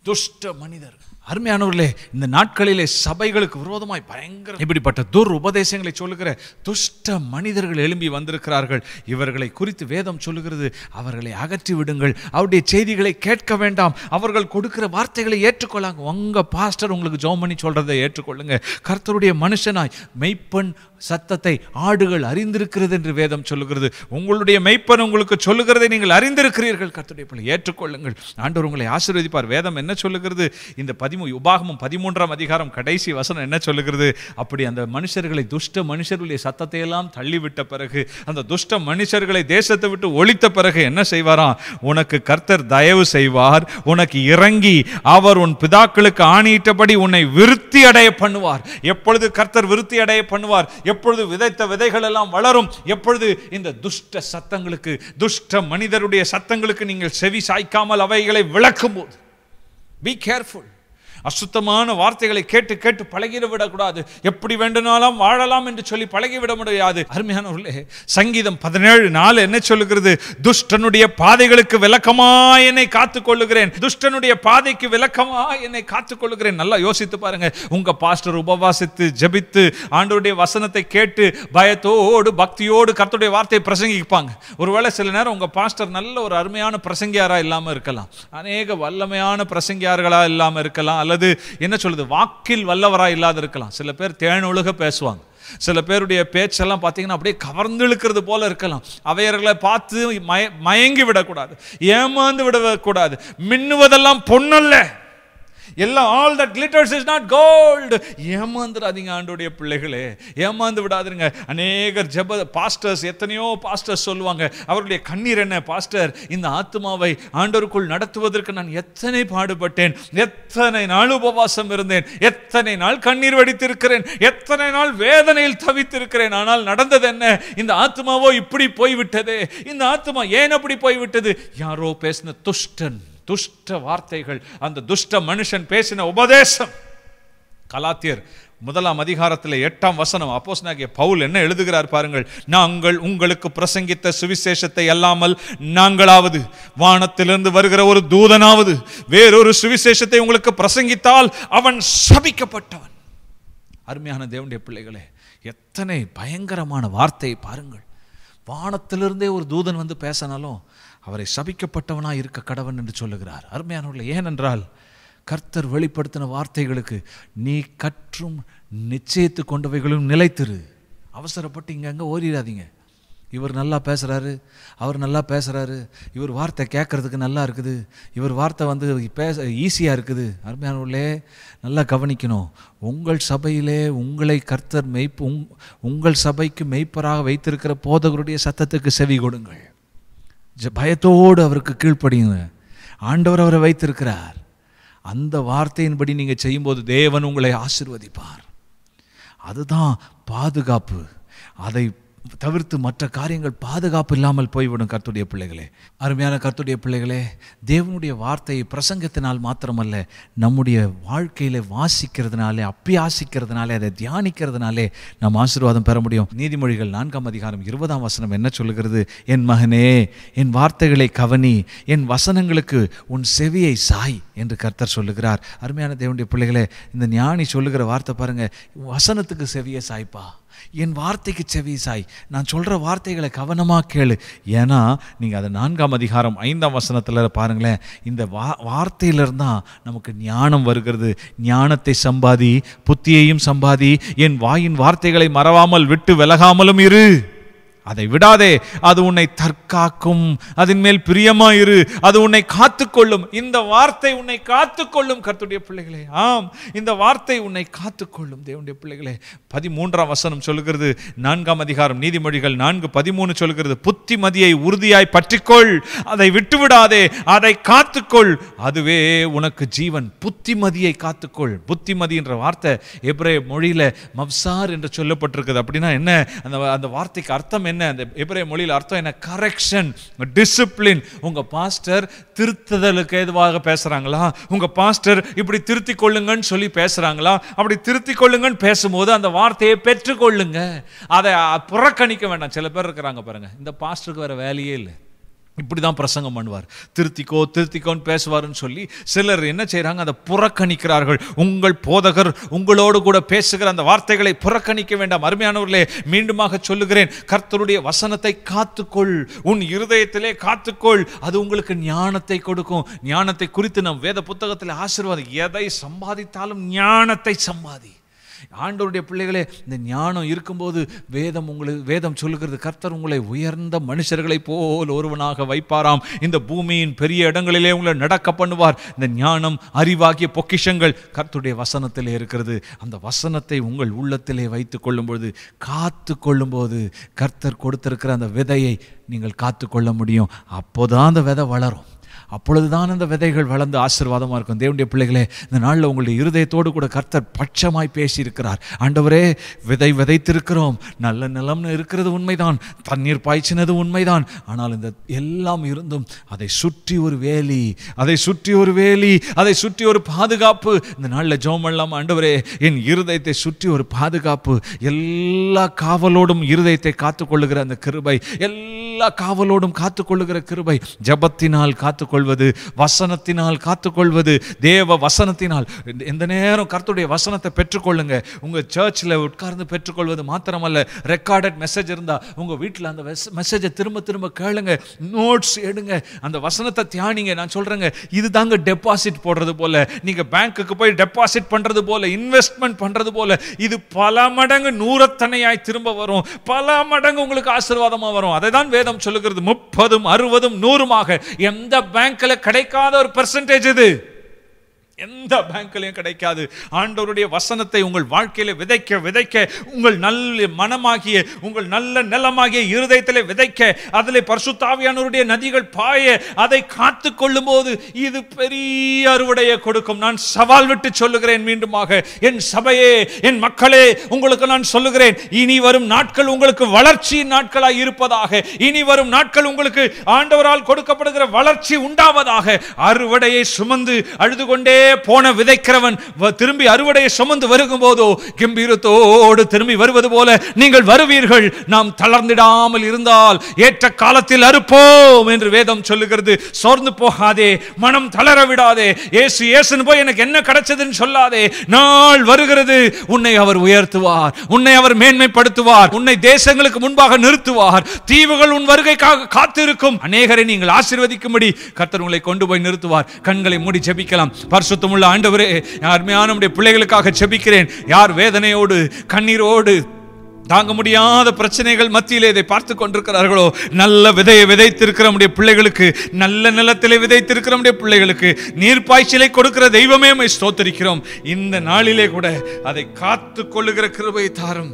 Dushta Manidargal. அருமையானவர்களே இந்த நாட்களிலே சபைகளுக்கு விரோதமாய் பயங்கர இப்படிப்பட்ட துர் உபதேசங்களை சொல்லுகிற துஷ்ட மனிதர்கள் எழும்பி வந்திருக்கிறார்கள் இவர்களை குறித்து வேதம் சொல்லுகிறது அவர்களை அகற்றி விடுங்கள் அவருடைய செய்திகளை கேட்க வேண்டாம் அவர்கள் கொடுக்கிற வார்த்தைகளை ஏற்றுக்கொள்ளாங்க உங்கள் பாஸ்டர் உங்களுக்கு ஜோம் பண்ணி சொல்கிறதை ஏற்றுக்கொள்ளுங்க கர்த்தருடைய மனுஷனாய் மெய்ப்பெண் சத்தத்தை ஆடுகள் அறிந்திருக்கிறது என்று வேதம் சொல்லுகிறது உங்களுடைய மெய்ப்பன் உங்களுக்கு சொல்லுகிறதை நீங்கள் அறிந்திருக்கிறீர்கள் கர்த்தருடைய பிள்ளை ஏற்றுக்கொள்ளுங்கள் ஆண்டவர் உங்களை ஆசீர்வதிப்பார் வேதம் என்ன சொல்லுகிறது இந்த பதிமூ உபாகமும் பதிமூன்றாம் அதிகாரம் கடைசி வசனம் என்ன சொல்லுகிறது அப்படி அந்த மனுஷர்களை துஷ்ட மனுஷர்களுடைய சத்தத்தை எல்லாம் தள்ளிவிட்ட பிறகு அந்த துஷ்ட மனுஷர்களை தேசத்தை விட்டு ஒழித்த பிறகு என்ன செய்வாராம் உனக்கு கர்த்தர் தயவு செய்வார் உனக்கு இறங்கி அவர் உன் பிதாக்களுக்கு ஆணையிட்டபடி உன்னை விருத்தி அடைய பண்ணுவார் எப்பொழுது கர்த்தர் விருத்தி அடைய பண்ணுவார் எப்பொழுது விதைத்த விதைகள் எல்லாம் வளரும் எப்பொழுது இந்த துஷ்ட சத்தங்களுக்கு துஷ்ட மனிதருடைய சத்தங்களுக்கு நீங்கள் செவி சாய்க்காமல் அவைகளை விளக்கும் போது பி கேர்ஃபுல் அசுத்தமான வார்த்தைகளை கேட்டு கேட்டு பழகிட விடக்கூடாது எப்படி வேண்டுனாலும் வாழலாம் என்று சொல்லி பழகிவிட முடியாது அருமையானவர்களே சங்கீதம் பதினேழு நாள் என்ன சொல்லுகிறது துஷ்டனுடைய பாதைகளுக்கு விளக்கமா என்னை காத்துக்கொள்ளுகிறேன் துஷ்டனுடைய பாதைக்கு விளக்கமா என்னை கொள்ளுகிறேன் நல்லா யோசித்து பாருங்க உங்க பாஸ்டர் உபவாசித்து ஜபித்து ஆண்டோடைய வசனத்தை கேட்டு பயத்தோடு பக்தியோடு கர்த்தருடைய வார்த்தையை பிரசங்கிப்பாங்க ஒருவேளை சில நேரம் உங்க பாஸ்டர் நல்ல ஒரு அருமையான பிரசங்கியாரா இல்லாமல் இருக்கலாம் அநேக வல்லமையான பிரசங்கியார்களா இல்லாமல் இருக்கலாம் அல்ல அல்லது என்ன சொல்லுது வாக்கில் வல்லவராக இல்லாத இருக்கலாம் சில பேர் தேனொழுக பேசுவாங்க சில பேருடைய பேச்செல்லாம் பார்த்தீங்கன்னா அப்படியே கவர்ந்து இழுக்கிறது போல இருக்கலாம் அவையர்களை பார்த்து மய மயங்கி விடக்கூடாது ஏமாந்து விடக்கூடாது மின்னுவதெல்லாம் பொண்ணல்ல எல்லாம் all that glitters is not gold ஏமாந்துடாதீங்க ஆண்டோடைய பிள்ளைகளே ஏமாந்து விடாதுங்க அநேகர் ஜப பாஸ்டர்ஸ் எத்தனையோ பாஸ்டர்ஸ் சொல்லுவாங்க அவருடைய கண்ணீர் என்ன பாஸ்டர் இந்த ஆத்மாவை ஆண்டோருக்குள் நடத்துவதற்கு நான் எத்தனை பாடுபட்டேன் எத்தனை நாள் உபவாசம் இருந்தேன் எத்தனை நாள் கண்ணீர் வடித்திருக்கிறேன் எத்தனை நாள் வேதனையில் தவித்திருக்கிறேன் ஆனால் நடந்தது என்ன இந்த ஆத்மாவோ இப்படி போய்விட்டதே இந்த ஆத்மா ஏன் அப்படி போய்விட்டது யாரோ பேசின துஷ்டன் துஷ்ட வார்த்தைகள் அந்த துஷ்ட மனுஷன் பேசின உபதேசம் கலாத்தியர் முதலாம் அதிகாரத்தில் எட்டாம் வசனம் அப்போஸ் நாகிய பவுல் என்ன எழுதுகிறார் பாருங்கள் நாங்கள் உங்களுக்கு பிரசங்கித்த சுவிசேஷத்தை அல்லாமல் நாங்களாவது வானத்திலிருந்து வருகிற ஒரு தூதனாவது வேறொரு சுவிசேஷத்தை உங்களுக்கு பிரசங்கித்தால் அவன் சபிக்கப்பட்டவன் அருமையான தேவனுடைய பிள்ளைகளே எத்தனை பயங்கரமான வார்த்தை பாருங்கள் வானத்திலிருந்தே ஒரு தூதன் வந்து பேசினாலும் அவரை சபிக்கப்பட்டவனாக இருக்க கடவன் என்று சொல்லுகிறார் அருமையானவர்கள் ஏனென்றால் கர்த்தர் வெளிப்படுத்தின வார்த்தைகளுக்கு நீ கற்றும் நிச்சயத்து கொண்டவைகளும் நிலைத்திரு அவசரப்பட்டு இங்கங்கே ஓரிடாதீங்க இவர் நல்லா பேசுகிறாரு அவர் நல்லா பேசுகிறாரு இவர் வார்த்தை கேட்குறதுக்கு நல்லா இருக்குது இவர் வார்த்தை வந்து பேச ஈஸியாக இருக்குது உள்ளே நல்லா கவனிக்கணும் உங்கள் சபையிலே உங்களை கர்த்தர் மெய்ப்பு உங் உங்கள் சபைக்கு மெய்ப்பராக வைத்திருக்கிற போதகருடைய சத்தத்துக்கு செவி கொடுங்கள் பயத்தோடு அவருக்கு கீழ்ப்படியுங்க ஆண்டவர் அவரை வைத்திருக்கிறார் அந்த வார்த்தையின்படி நீங்கள் செய்யும்போது தேவன் உங்களை ஆசிர்வதிப்பார் அதுதான் பாதுகாப்பு அதை தவிர்த்து மற்ற காரியங்கள் பாதுகாப்பு இல்லாமல் போய்விடும் கர்த்துடைய பிள்ளைகளே அருமையான கர்த்துடைய பிள்ளைகளே தேவனுடைய வார்த்தையை பிரசங்கத்தினால் மாத்திரமல்ல நம்முடைய வாழ்க்கையில் வாசிக்கிறதுனாலே அப்பியாசிக்கிறதுனாலே அதை தியானிக்கிறதுனாலே நாம் ஆசீர்வாதம் பெற முடியும் நீதிமொழிகள் நான்காம் அதிகாரம் இருபதாம் வசனம் என்ன சொல்லுகிறது என் மகனே என் வார்த்தைகளை கவனி என் வசனங்களுக்கு உன் செவியை சாய் என்று கர்த்தர் சொல்லுகிறார் அருமையான தேவனுடைய பிள்ளைகளே இந்த ஞானி சொல்லுகிற வார்த்தை பாருங்கள் வசனத்துக்கு செவியை சாய்ப்பா என் வார்த்தைக்கு செவிசாய் நான் சொல்கிற வார்த்தைகளை கவனமாக கேளு ஏன்னா நீங்கள் அதை நான்காம் அதிகாரம் ஐந்தாம் வசனத்தில் பாருங்களேன் இந்த வா வார்த்தையிலிருந்தான் நமக்கு ஞானம் வருகிறது ஞானத்தை சம்பாதி புத்தியையும் சம்பாதி என் வாயின் வார்த்தைகளை மறவாமல் விட்டு விலகாமலும் இரு அதை விடாதே அது உன்னை தற்காக்கும் அதன் மேல் பிரியமாயிரு அது உன்னை காத்துக்கொள்ளும் இந்த வார்த்தை உன்னை காத்துக்கொள்ளும் கர்த்துடைய பிள்ளைகளே ஆம் இந்த வார்த்தை உன்னை காத்துக்கொள்ளும் தேவனுடைய பிள்ளைகளே பதிமூன்றாம் வசனம் சொல்லுகிறது நான்காம் அதிகாரம் நீதிமொழிகள் நான்கு பதிமூணு புத்தி புத்திமதியை உறுதியாய் பற்றிக்கொள் அதை விட்டுவிடாதே அதை காத்துக்கொள் அதுவே உனக்கு ஜீவன் புத்திமதியை காத்துக்கொள் என்ற வார்த்தை எப்ரே மொழியில் மப்சார் என்று சொல்லப்பட்டிருக்குது அப்படின்னா என்ன அந்த அந்த வார்த்தைக்கு அர்த்தம் என்ன என்ன அந்த எப்படிய மொழியில் அர்த்தம் என்ன கரெக்ஷன் டிசிப்ளின் உங்கள் பாஸ்டர் திருத்துதலுக்கு எதுவாக பேசுகிறாங்களா உங்கள் பாஸ்டர் இப்படி திருத்தி கொள்ளுங்கன்னு சொல்லி பேசுகிறாங்களா அப்படி திருத்தி கொள்ளுங்கன்னு பேசும்போது அந்த வார்த்தையை பெற்றுக்கொள்ளுங்க அதை புறக்கணிக்க வேண்டாம் சில பேர் இருக்கிறாங்க பாருங்கள் இந்த பாஸ்டருக்கு வேறு வேலையே இல்லை இப்படி தான் பிரசங்கம் பண்ணுவார் திருத்திக்கோ திருத்திக்கோன்னு பேசுவார்னு சொல்லி சிலர் என்ன செய்கிறாங்க அதை புறக்கணிக்கிறார்கள் உங்கள் போதகர் உங்களோடு கூட பேசுகிற அந்த வார்த்தைகளை புறக்கணிக்க வேண்டாம் அருமையானவர்களே மீண்டுமாக சொல்லுகிறேன் கர்த்தருடைய வசனத்தை காத்துக்கொள் உன் இருதயத்திலே காத்துக்கொள் அது உங்களுக்கு ஞானத்தை கொடுக்கும் ஞானத்தை குறித்து நம் வேத புத்தகத்தில் ஆசீர்வாதம் எதை சம்பாதித்தாலும் ஞானத்தை சம்பாதி ஆண்டவருடைய பிள்ளைகளே இந்த ஞானம் இருக்கும்போது வேதம் உங்களுக்கு வேதம் சொல்லுகிறது கர்த்தர் உங்களை உயர்ந்த மனுஷர்களை போல் ஒருவனாக வைப்பாராம் இந்த பூமியின் பெரிய இடங்களிலே உங்களை நடக்க பண்ணுவார் இந்த ஞானம் அறிவாகிய பொக்கிஷங்கள் கர்த்துடைய வசனத்திலே இருக்கிறது அந்த வசனத்தை உங்கள் உள்ளத்திலே வைத்து கொள்ளும்போது காத்து கொள்ளும்போது கர்த்தர் கொடுத்திருக்கிற அந்த விதையை நீங்கள் காத்து கொள்ள முடியும் அப்போதான் அந்த விதை வளரும் அப்பொழுதுதான் அந்த விதைகள் வளர்ந்து ஆசீர்வாதமாக இருக்கும் தேவனுடைய பிள்ளைகளே இந்த நாளில் உங்களுடைய இருதயத்தோடு கூட கர்த்தர் பட்சமாய் பேசியிருக்கிறார் ஆண்டவரே விதை விதைத்திருக்கிறோம் நல்ல நிலம்னு இருக்கிறது உண்மைதான் தண்ணீர் பாய்ச்சினது உண்மைதான் ஆனால் இந்த எல்லாம் இருந்தும் அதை சுற்றி ஒரு வேலி அதை சுற்றி ஒரு வேலி அதை சுற்றி ஒரு பாதுகாப்பு இந்த நாளில் இல்லாமல் ஆண்டவரே என் இருதயத்தை சுற்றி ஒரு பாதுகாப்பு எல்லா காவலோடும் இருதயத்தை காத்துக்கொள்ளுகிற அந்த கிருபை எல்லா எல்லா காவலோடும் காத்துக்கொள்ளுகிற கிருபை ஜபத்தினால் காத்துக்கொள்வது வசனத்தினால் காத்துக்கொள்வது தேவ வசனத்தினால் எந்த நேரம் கருத்துடைய வசனத்தை பெற்றுக்கொள்ளுங்க உங்கள் சர்ச்சில் உட்கார்ந்து பெற்றுக்கொள்வது மாத்திரமல்ல ரெக்கார்டட் மெசேஜ் இருந்தால் உங்கள் வீட்டில் அந்த மெசேஜை திரும்ப திரும்ப கேளுங்க நோட்ஸ் எடுங்க அந்த வசனத்தை தியானிங்க நான் சொல்கிறேங்க இது தாங்க டெபாசிட் போடுறது போல் நீங்கள் பேங்க்குக்கு போய் டெபாசிட் பண்ணுறது போல் இன்வெஸ்ட்மெண்ட் பண்ணுறது போல் இது பல மடங்கு நூறத்தனையாய் திரும்ப வரும் பல மடங்கு உங்களுக்கு ஆசீர்வாதமாக வரும் அதை தான் வேதம் சொல்லுகிறது முப்பதும் அறுபதும் நூறுமாக எந்த பேங்க்ல கிடைக்காத ஒரு பெர்சன்டேஜ் இது எந்த பேங்க்லையும் கிடைக்காது ஆண்டவருடைய வசனத்தை உங்கள் வாழ்க்கையில் விதைக்க விதைக்க உங்கள் நல்ல மனமாகிய உங்கள் நல்ல நிலமாகிய இருதயத்தில் விதைக்க அதில் பரிசுத்தாவியானவருடைய நதிகள் பாய அதை காத்து கொள்ளும் போது இது பெரிய அறுவடையை கொடுக்கும் நான் சவால் விட்டு சொல்லுகிறேன் மீண்டுமாக என் சபையே என் மக்களே உங்களுக்கு நான் சொல்லுகிறேன் இனி வரும் நாட்கள் உங்களுக்கு வளர்ச்சியின் நாட்களாக இருப்பதாக இனி வரும் நாட்கள் உங்களுக்கு ஆண்டவரால் கொடுக்கப்படுகிற வளர்ச்சி உண்டாவதாக அறுவடையை சுமந்து அழுது கொண்டே போன விதைக்கிறவன் திரும்பி அறுவடையை சுமந்து வருகும் போதோ கிம்பீரத்தோடு திரும்பி வருவது போல நீங்கள் வருவீர்கள் நாம் தளர்ந்திடாமல் இருந்தால் ஏற்ற காலத்தில் அறுப்போம் என்று வேதம் சொல்லுகிறது சோர்ந்து போகாதே மனம் தளர விடாதே ஏசு ஏசுன்னு போய் எனக்கு என்ன கிடைச்சதுன்னு சொல்லாதே நாள் வருகிறது உன்னை அவர் உயர்த்துவார் உன்னை அவர் மேன்மைப்படுத்துவார் உன்னை தேசங்களுக்கு முன்பாக நிறுத்துவார் தீவுகள் உன் வருகைக்காக காத்திருக்கும் அநேகரை நீங்கள் ஆசீர்வதிக்கும்படி கத்தர் உங்களை கொண்டு போய் நிறுத்துவார் கண்களை மூடி ஜபிக்கலாம் பரிசுத்தம் உள்ள ஆண்டவரே அருமையான நம்முடைய பிள்ளைகளுக்காக செபிக்கிறேன் யார் வேதனையோடு கண்ணீரோடு தாங்க முடியாத பிரச்சனைகள் மத்தியில் இதை பார்த்து கொண்டிருக்கிறார்களோ நல்ல விதையை விதைத்திருக்கிற நம்முடைய பிள்ளைகளுக்கு நல்ல நிலத்தில் விதைத்திருக்கிற நம்முடைய பிள்ளைகளுக்கு நீர்ப்பாய்ச்சலை கொடுக்கிற தெய்வமே ஸ்தோத்தரிக்கிறோம் இந்த நாளிலே கூட அதை காத்து கொள்ளுகிற கிருபை தாரும்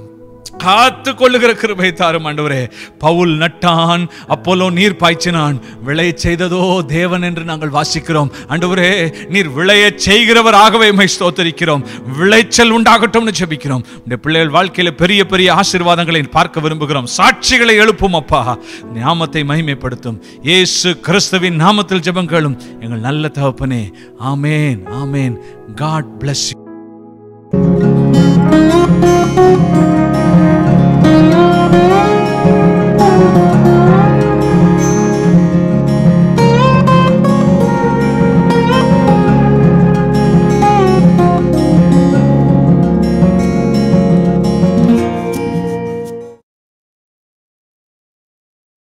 காத்து கொள்ளுகிற கிருபை தாரும் ஆண்டவரே பவுல் நட்டான் அப்போலோ நீர் பாய்ச்சினான் விளைய செய்ததோ தேவன் என்று நாங்கள் வாசிக்கிறோம் ஆண்டவரே நீர் விளைய செய்கிறவர் ஆகவே ஸ்தோத்தரிக்கிறோம் விளைச்சல் உண்டாகட்டும்னு ஜெபிக்கிறோம் இந்த பிள்ளைகள் வாழ்க்கையில் பெரிய பெரிய ஆசீர்வாதங்களை பார்க்க விரும்புகிறோம் சாட்சிகளை எழுப்பும் அப்பா நியாமத்தை மகிமைப்படுத்தும் இயேசு கிறிஸ்துவின் நாமத்தில் ஜெபங்களும் எங்கள் நல்ல தகப்பனே ஆமேன் ஆமேன் காட் பிளஸ் you